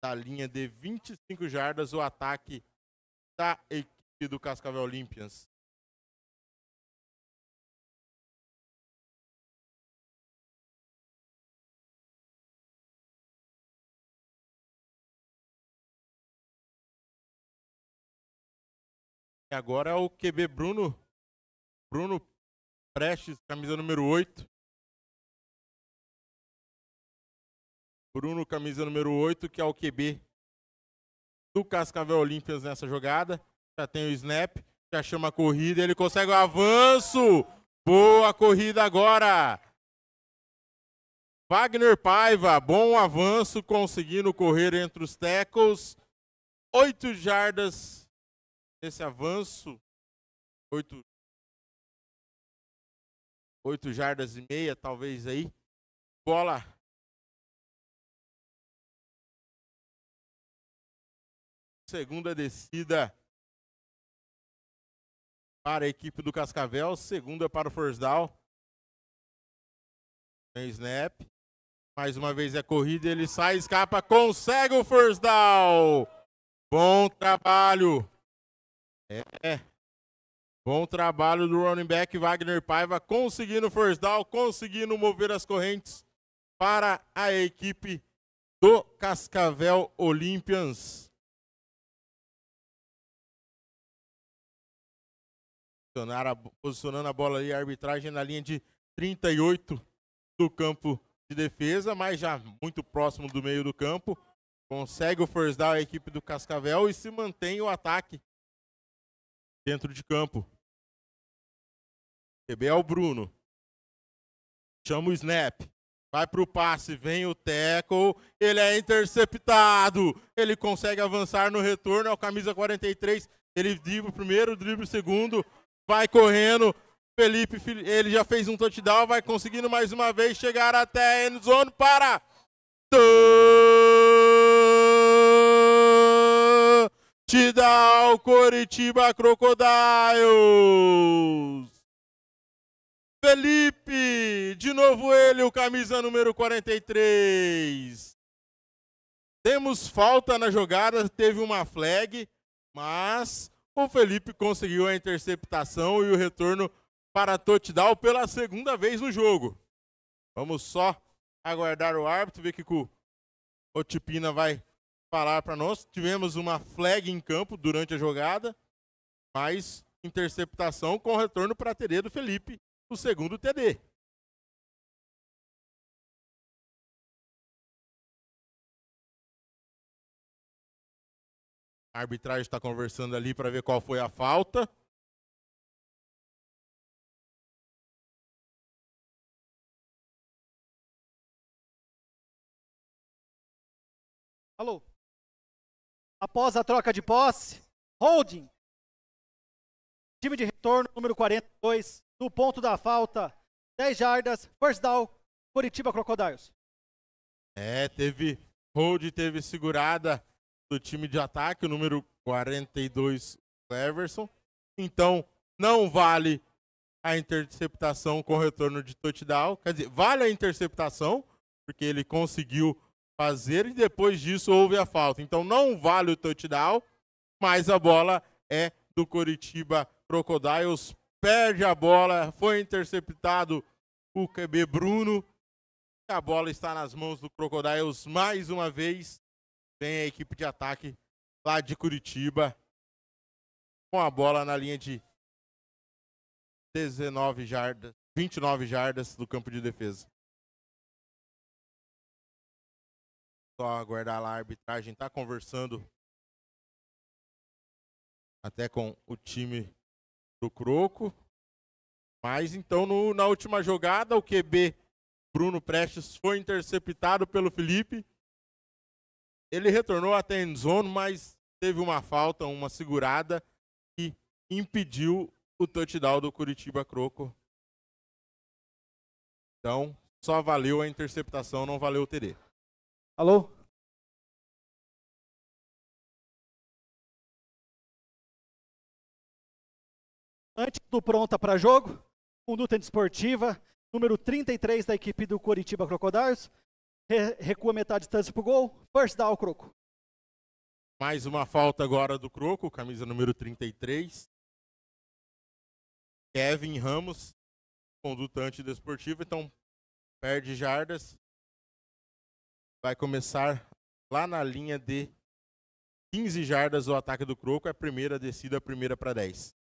da linha de 25 jardas o ataque da equipe do Cascavel Olympians E agora é o QB Bruno. Bruno Prestes, camisa número 8. Bruno, camisa número 8, que é o QB do Cascavel Olímpias nessa jogada. Já tem o snap, já chama a corrida, ele consegue o avanço. Boa corrida agora. Wagner Paiva, bom avanço, conseguindo correr entre os tackles. Oito jardas nesse avanço, 8, oito jardas e meia, talvez aí. Bola. Segunda descida para a equipe do Cascavel, segunda para o first down. Tem snap. Mais uma vez é corrida, ele sai, escapa, consegue o first down. Bom trabalho é. Bom trabalho do running back Wagner Paiva, conseguindo first down, conseguindo mover as correntes para a equipe do Cascavel Olympians. Posicionando a bola ali, a arbitragem na linha de 38 do campo de defesa, mas já muito próximo do meio do campo. Consegue o first down a equipe do Cascavel e se mantém o ataque dentro de campo. QB é o Bruno. Chama o snap. Vai para o passe, vem o tackle, ele é interceptado, ele consegue avançar no retorno, é o camisa 43, ele dribla o primeiro, dribla o segundo, vai correndo, Felipe, ele já fez um touchdown, vai conseguindo mais uma vez chegar até a end zone para... Touchdown! te ao Coritiba Crocodiles. Felipe, de novo ele, o camisa número 43. Temos falta na jogada, teve uma flag, mas o Felipe conseguiu a interceptação e o retorno para touchdown pela segunda vez no jogo. Vamos só aguardar o árbitro, ver que o tipina vai falar para nós. Tivemos uma flag em campo durante a jogada, mas interceptação com retorno para TD do Felipe, o segundo TD. A arbitragem está conversando ali para ver qual foi a falta. Alô? após a troca de posse. Holding. Time de retorno, número 42, do ponto da falta. 10 jardas, first down, Curitiba Crocodiles. É, teve hold, teve segurada do time de ataque, o número 42, Cleverson. Então, não vale a interceptação com retorno de touchdown. Quer dizer, vale a interceptação, porque ele conseguiu fazer e depois disso houve a falta. Então não vale o touchdown, mas a bola é do Coritiba Crocodiles. Perde a bola, foi interceptado o QB Bruno. A bola está nas mãos do Crocodiles mais uma vez. Vem a equipe de ataque lá de Curitiba com a bola na linha de 19 jardas, 29 jardas do campo de defesa. só aguardar lá a arbitragem, está conversando até com o time do Croco. Mas então no, na última jogada o QB Bruno Prestes foi interceptado pelo Felipe. Ele retornou até a zone, mas teve uma falta, uma segurada que impediu o touchdown do Curitiba Croco. Então, só valeu a interceptação, não valeu o TD. Alô? Antes do Pronta para Jogo, conduta esportiva, número 33 da equipe do Curitiba Crocodiles. Re recua metade de distância para o gol. First down, Croco. Mais uma falta agora do Croco, camisa número 33. Kevin Ramos, condutante desportivo, então perde jardas vai começar lá na linha de 15 jardas o ataque do Croco, é a primeira descida, a primeira para 10.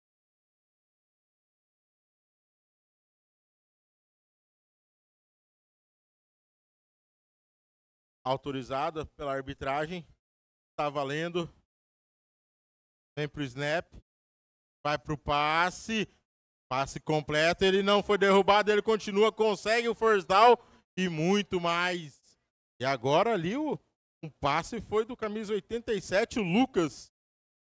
Autorizada pela arbitragem, está valendo. Vem para o snap, vai para o passe, passe completo, ele não foi derrubado, ele continua, consegue o first down e muito mais. E agora ali o um passe foi do camisa 87, o Lucas.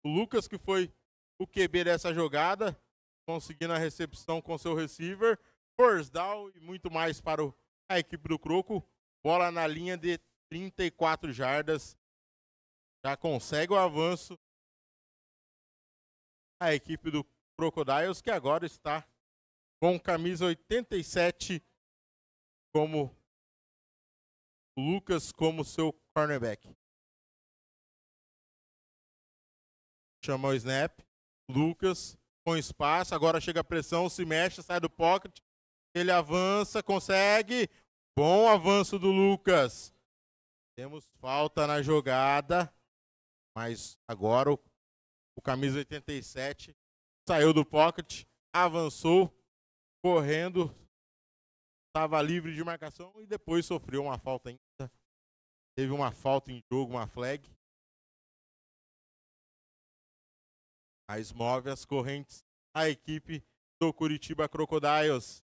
O Lucas que foi o QB dessa jogada, conseguindo a recepção com seu receiver. First down e muito mais para o, a equipe do Croco. Bola na linha de 34 jardas. Já consegue o avanço. A equipe do Crocodiles que agora está com camisa 87 como Lucas como seu cornerback. Chama o snap. Lucas com espaço. Agora chega a pressão, se mexe, sai do pocket. Ele avança, consegue. Bom avanço do Lucas. Temos falta na jogada. Mas agora o, o camisa 87 saiu do pocket, avançou, correndo, estava livre de marcação e depois sofreu uma falta ainda. Teve uma falta em jogo, uma flag. Mas move as correntes a equipe do Curitiba Crocodiles.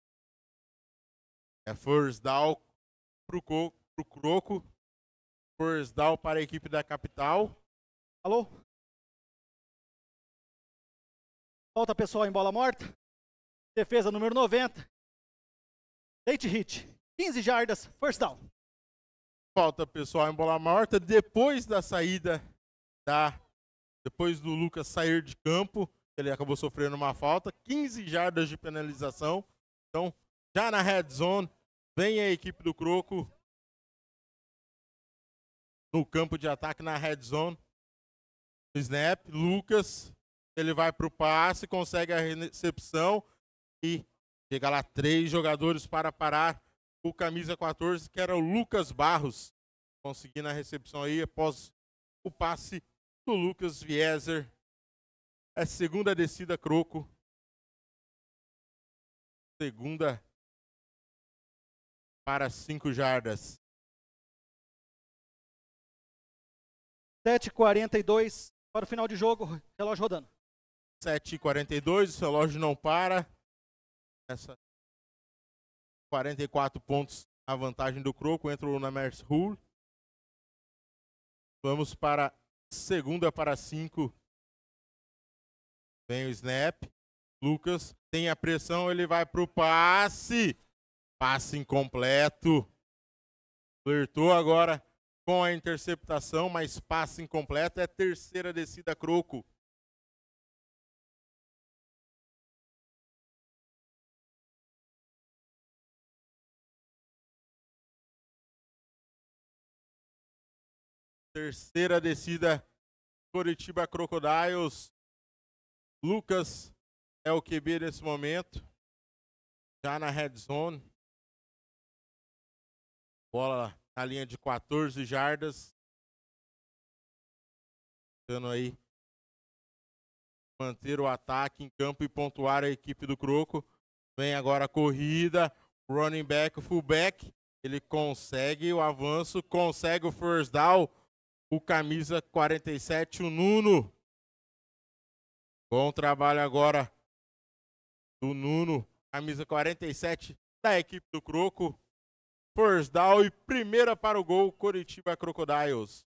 É first down pro, co, pro Croco. First down para a equipe da capital. Alô? falta pessoal em bola morta. Defesa número 90. Late hit. 15 jardas, first down. Falta, pessoal, em bola morta. Tá depois da saída da. Depois do Lucas sair de campo, ele acabou sofrendo uma falta. 15 jardas de penalização. Então, já na red zone, vem a equipe do Croco no campo de ataque na red zone. Snap, Lucas, ele vai para o passe, consegue a recepção e Chega lá três jogadores para parar o camisa 14, que era o Lucas Barros, conseguindo a recepção aí após o passe do Lucas Vieser. É segunda descida, Croco. Segunda para cinco jardas. 7h42 para o final de jogo, relógio rodando. 7h42, o relógio não para nessa 44 pontos a vantagem do Croco, entrou na Mers Hull. Vamos para segunda para 5. Vem o snap. Lucas tem a pressão, ele vai para o passe. Passe incompleto. Flertou agora com a interceptação, mas passe incompleto. É terceira descida Croco. Terceira descida, Curitiba Crocodiles. Lucas é o QB nesse momento. Já na red zone. Bola na linha de 14 jardas. Tentando aí manter o ataque em campo e pontuar a equipe do Croco. Vem agora a corrida, running back, fullback. Ele consegue o avanço, consegue o first down o camisa 47, o Nuno. Bom trabalho agora do Nuno, camisa 47 da equipe do Croco. First down e primeira para o gol, Curitiba Crocodiles.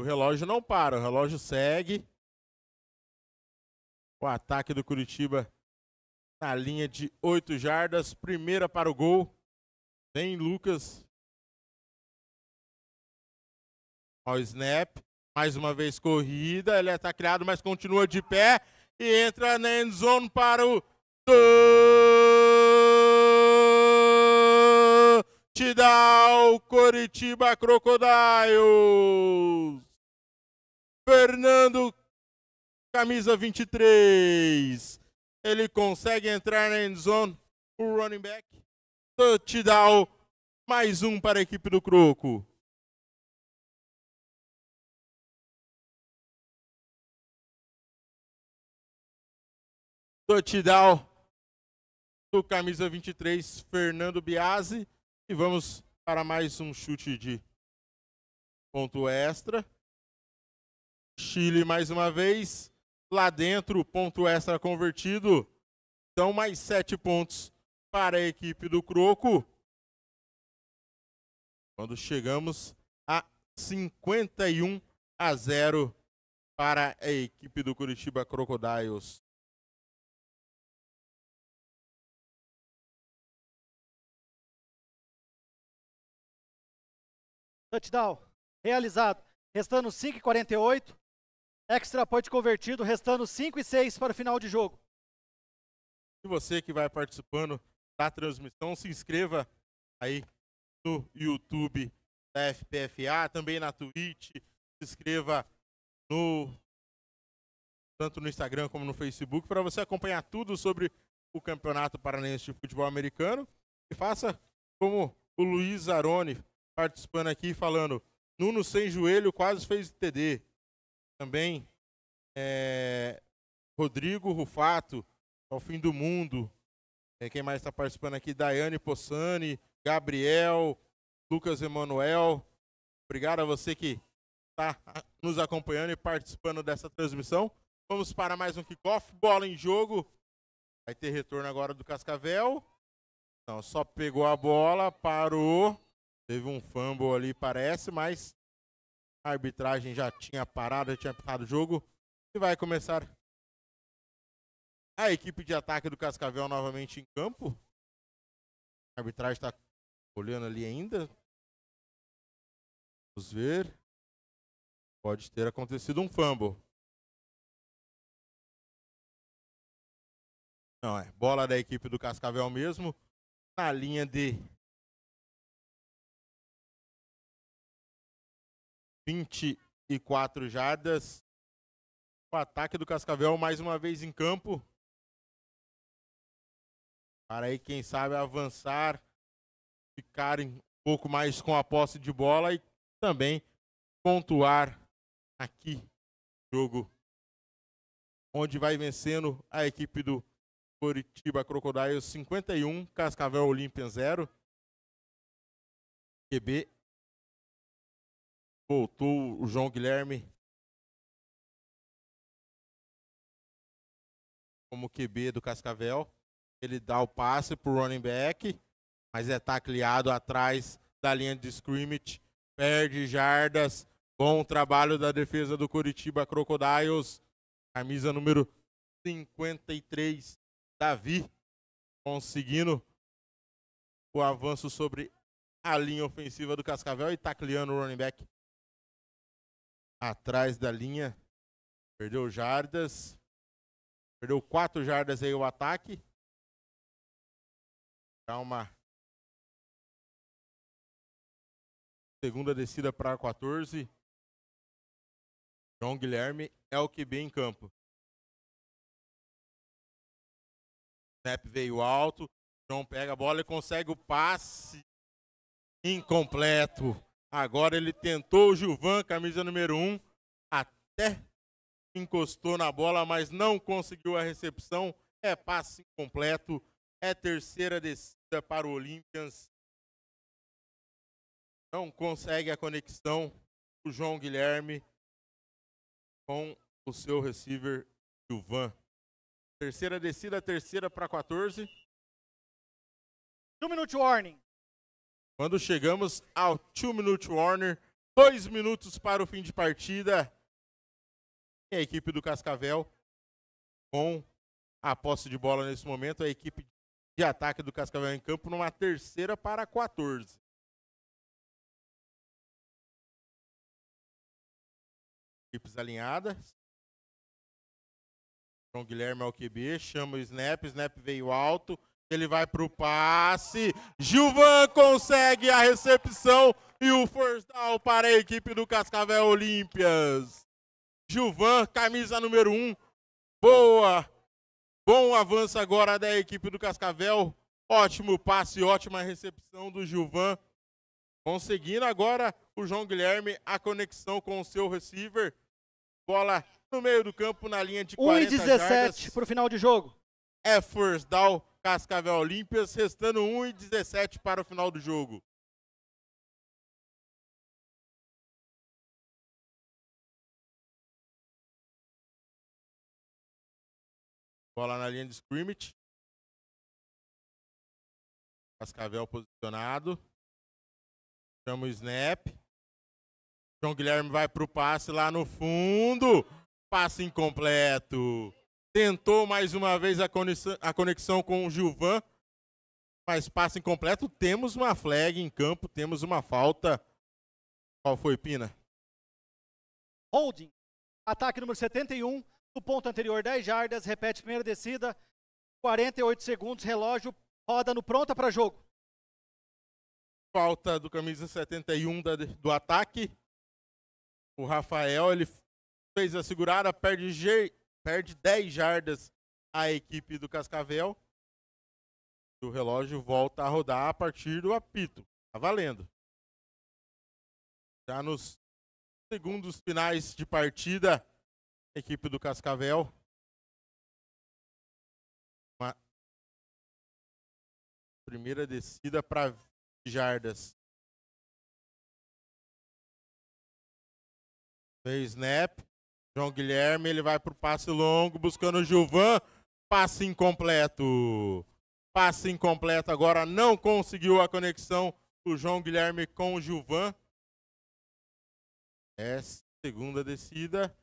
O relógio não para, o relógio segue. O ataque do Curitiba na linha de 8 jardas. Primeira para o gol. Vem Lucas. Ao snap. Mais uma vez corrida. Ele é está criado, mas continua de pé. E entra na zona para o touchdown Coritiba Crocodiles. Fernando, camisa 23 ele consegue entrar na end zone, o running back, touchdown, mais um para a equipe do Croco. Touchdown do camisa 23, Fernando Biase. E vamos para mais um chute de ponto extra. Chile mais uma vez lá dentro, ponto extra convertido. Então, mais sete pontos para a equipe do Croco. Quando chegamos a 51 a 0 para a equipe do Curitiba Crocodiles. Touchdown realizado. Restando 5 e 48 extra point convertido, restando 5 e 6 para o final de jogo. E você que vai participando da transmissão, se inscreva aí no YouTube da FPFA, também na Twitch, se inscreva no tanto no Instagram como no Facebook para você acompanhar tudo sobre o Campeonato Paranaense de Futebol Americano e faça como o Luiz Aroni participando aqui falando, Nuno sem joelho quase fez TD também é, Rodrigo Rufato, ao fim do mundo. É, quem mais está participando aqui? Daiane Possani, Gabriel, Lucas Emanuel. Obrigado a você que está nos acompanhando e participando dessa transmissão. Vamos para mais um kickoff, bola em jogo. Vai ter retorno agora do Cascavel. Não, só pegou a bola, parou. Teve um fumble ali, parece, mas a arbitragem já tinha parado, já tinha parado o jogo. E vai começar a equipe de ataque do Cascavel novamente em campo. A arbitragem está olhando ali ainda. Vamos ver. Pode ter acontecido um fumble. Não, é bola da equipe do Cascavel mesmo. Na linha de 24 jardas. O ataque do Cascavel mais uma vez em campo. Para aí, quem sabe, avançar, ficarem um pouco mais com a posse de bola e também pontuar aqui jogo onde vai vencendo a equipe do Curitiba Crocodiles 51, Cascavel Olímpia 0. QB voltou o João Guilherme como QB do Cascavel. Ele dá o passe para o running back, mas é tacleado atrás da linha de scrimmage, perde jardas. Bom trabalho da defesa do Curitiba Crocodiles. Camisa número 53, Davi, conseguindo o avanço sobre a linha ofensiva do Cascavel e tacleando o running back atrás da linha. Perdeu jardas. Perdeu quatro jardas aí o ataque. Dá uma segunda descida para 14. João Guilherme é o que bem em campo. Snap veio alto. João pega a bola e consegue o passe incompleto. Agora ele tentou o Gilvan, camisa número 1, um, até encostou na bola, mas não conseguiu a recepção. É passe incompleto. É terceira descida para o Olympians. Não consegue a conexão o João Guilherme com o seu receiver Gilvan. Terceira descida, terceira para 14. Two minute warning. Quando chegamos ao Two Minute Warner, dois minutos para o fim de partida, e a equipe do Cascavel com a posse de bola nesse momento, a equipe de ataque do Cascavel em campo numa terceira para 14. Equipes alinhadas. João Guilherme Alquebê chama o snap, snap veio alto, ele vai para o passe. Gilvan consegue a recepção e o first down para a equipe do Cascavel Olímpias. Gilvan, camisa número 1. Um. Boa! Bom avanço agora da equipe do Cascavel. Ótimo passe, ótima recepção do Gilvan. Conseguindo agora o João Guilherme a conexão com o seu receiver. Bola no meio do campo, na linha de 40 1 e 17 para o final de jogo. É first down Cascavel Olímpias, restando 1 e 17 para o final do jogo. Bola na linha de scrimmage. Cascavel posicionado. Chama o snap. João Guilherme vai para o passe lá no fundo. Passe incompleto. Tentou mais uma vez a conexão, a conexão com o Gilvan, mas passe incompleto. Temos uma flag em campo, temos uma falta. Qual foi, Pina? Holding. Ataque número 71, do ponto anterior 10 jardas, repete primeira descida, 48 segundos, relógio, roda no pronta para jogo. Falta do camisa 71 da, do ataque. O Rafael, ele fez a segurada, perde perde 10 jardas a equipe do Cascavel. O relógio volta a rodar a partir do apito. Tá valendo. Já nos segundos finais de partida, equipe do Cascavel. Uma primeira descida para jardas. Fez snap. João Guilherme, ele vai pro passe longo, buscando o Gilvan. Passe incompleto. Passe incompleto agora, não conseguiu a conexão do João Guilherme com o Gilvan. É segunda descida.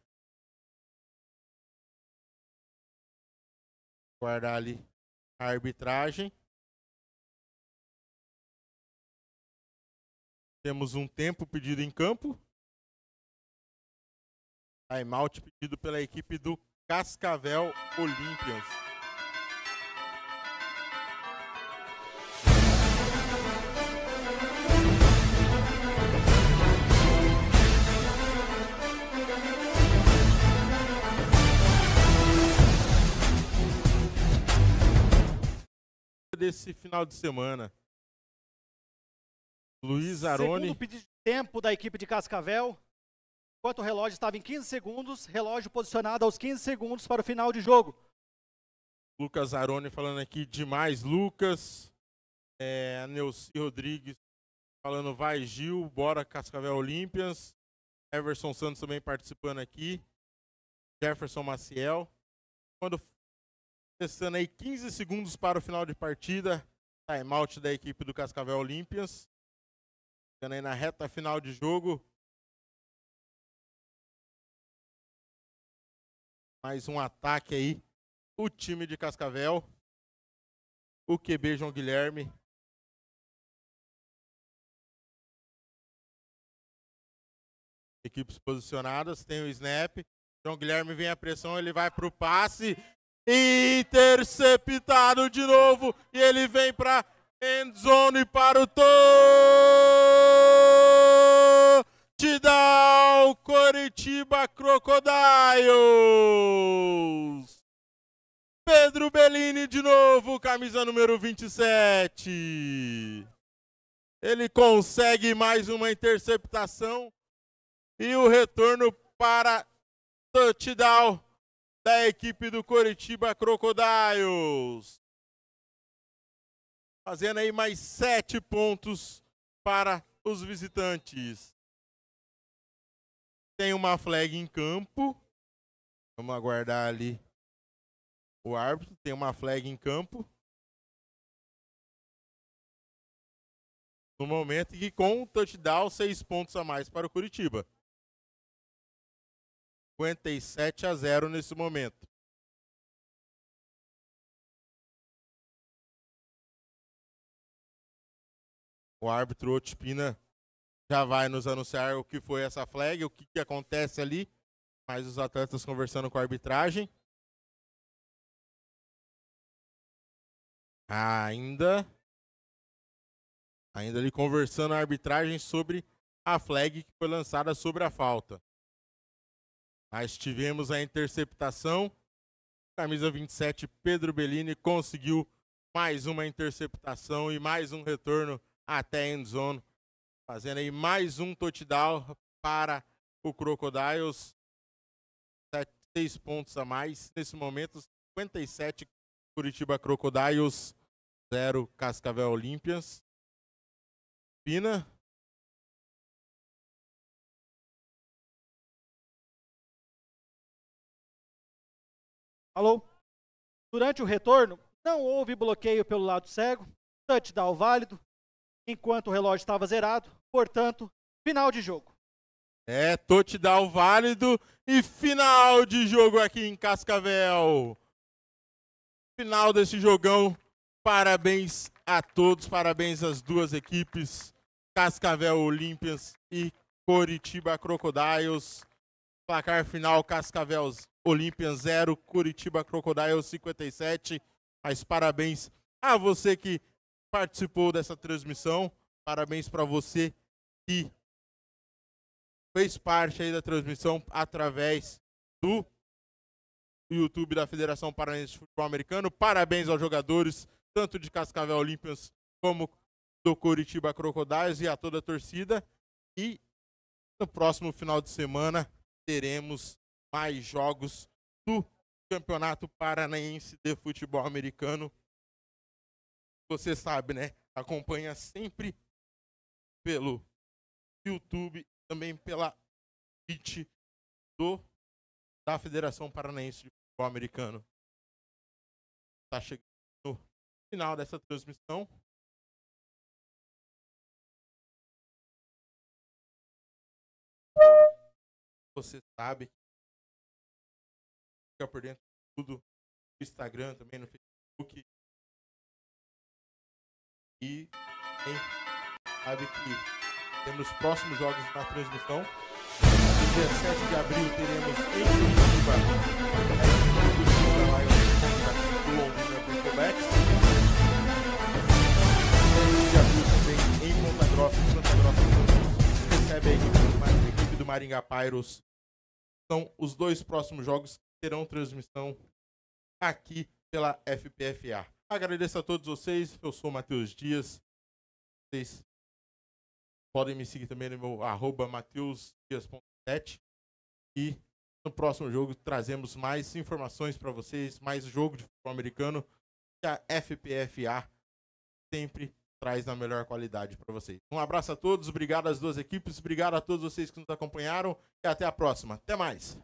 Guardar ali a arbitragem. Temos um tempo pedido em campo. Timeout pedido pela equipe do Cascavel Olympians. desse final de semana. Luiz Aroni. Segundo pedido de tempo da equipe de Cascavel. Enquanto o relógio estava em 15 segundos, relógio posicionado aos 15 segundos para o final de jogo. Lucas Aroni falando aqui demais, Lucas. É, Neuci Rodrigues falando vai Gil, bora Cascavel Olympians. Everson Santos também participando aqui. Jefferson Maciel. Quando testando aí 15 segundos para o final de partida, timeout da equipe do Cascavel Olympians. Ficando aí na reta final de jogo, Mais um ataque aí. O time de Cascavel. O QB João Guilherme. Equipes posicionadas. Tem o snap. João Guilherme vem a pressão. Ele vai para o passe. Interceptado de novo. E ele vem para end zone para o touchdown. Touchdown Coritiba Crocodiles! Pedro Bellini de novo, camisa número 27. Ele consegue mais uma interceptação e o retorno para touchdown da equipe do Coritiba Crocodiles. Fazendo aí mais sete pontos para os visitantes. Tem uma flag em campo. Vamos aguardar ali o árbitro. Tem uma flag em campo. No momento que com o touchdown, seis pontos a mais para o Curitiba. 57 a 0 nesse momento. O árbitro Otipina já vai nos anunciar o que foi essa flag, o que, que acontece ali. Mais os atletas conversando com a arbitragem. Ainda. Ainda ali conversando a arbitragem sobre a flag que foi lançada sobre a falta. Mas tivemos a interceptação. Camisa 27, Pedro Bellini conseguiu mais uma interceptação e mais um retorno até a end zone Fazendo aí mais um touchdown para o Crocodiles. Seis pontos a mais. Nesse momento, 57 Curitiba Crocodiles, 0 Cascavel Olympians. Pina. Alô? Durante o retorno, não houve bloqueio pelo lado cego, touchdown válido, enquanto o relógio estava zerado, Portanto, final de jogo. É, o válido e final de jogo aqui em Cascavel. Final desse jogão. Parabéns a todos, parabéns às duas equipes, Cascavel Olympians e Curitiba Crocodiles. Placar final Cascavel Olympians 0, Curitiba Crocodiles 57. Mas parabéns a você que participou dessa transmissão. Parabéns para você que fez parte aí da transmissão através do YouTube da Federação Paranaense de Futebol Americano. Parabéns aos jogadores, tanto de Cascavel Olympians como do Curitiba Crocodiles e a toda a torcida. E no próximo final de semana teremos mais jogos do Campeonato Paranaense de Futebol Americano. Você sabe, né? Acompanha sempre pelo YouTube, também pela Twitch do, da Federação Paranaense de Futebol Americano. Está chegando no final dessa transmissão. Você sabe que fica por dentro de tudo no Instagram também, no Facebook. E sabe que temos próximos jogos na transmissão. 17 de abril teremos em Curitiba Londrina de abril também em Ponta Grossa, Santa Grossa recebe a equipe, a equipe do Maringá Pyros. São os dois próximos jogos que terão transmissão aqui pela FPFA. Agradeço a todos vocês, eu sou o Matheus Dias. Vocês Podem me seguir também no meu arroba mateusdias.net. E no próximo jogo trazemos mais informações para vocês, mais jogo de futebol americano que a FPFA sempre traz na melhor qualidade para vocês. Um abraço a todos, obrigado às duas equipes, obrigado a todos vocês que nos acompanharam e até a próxima. Até mais!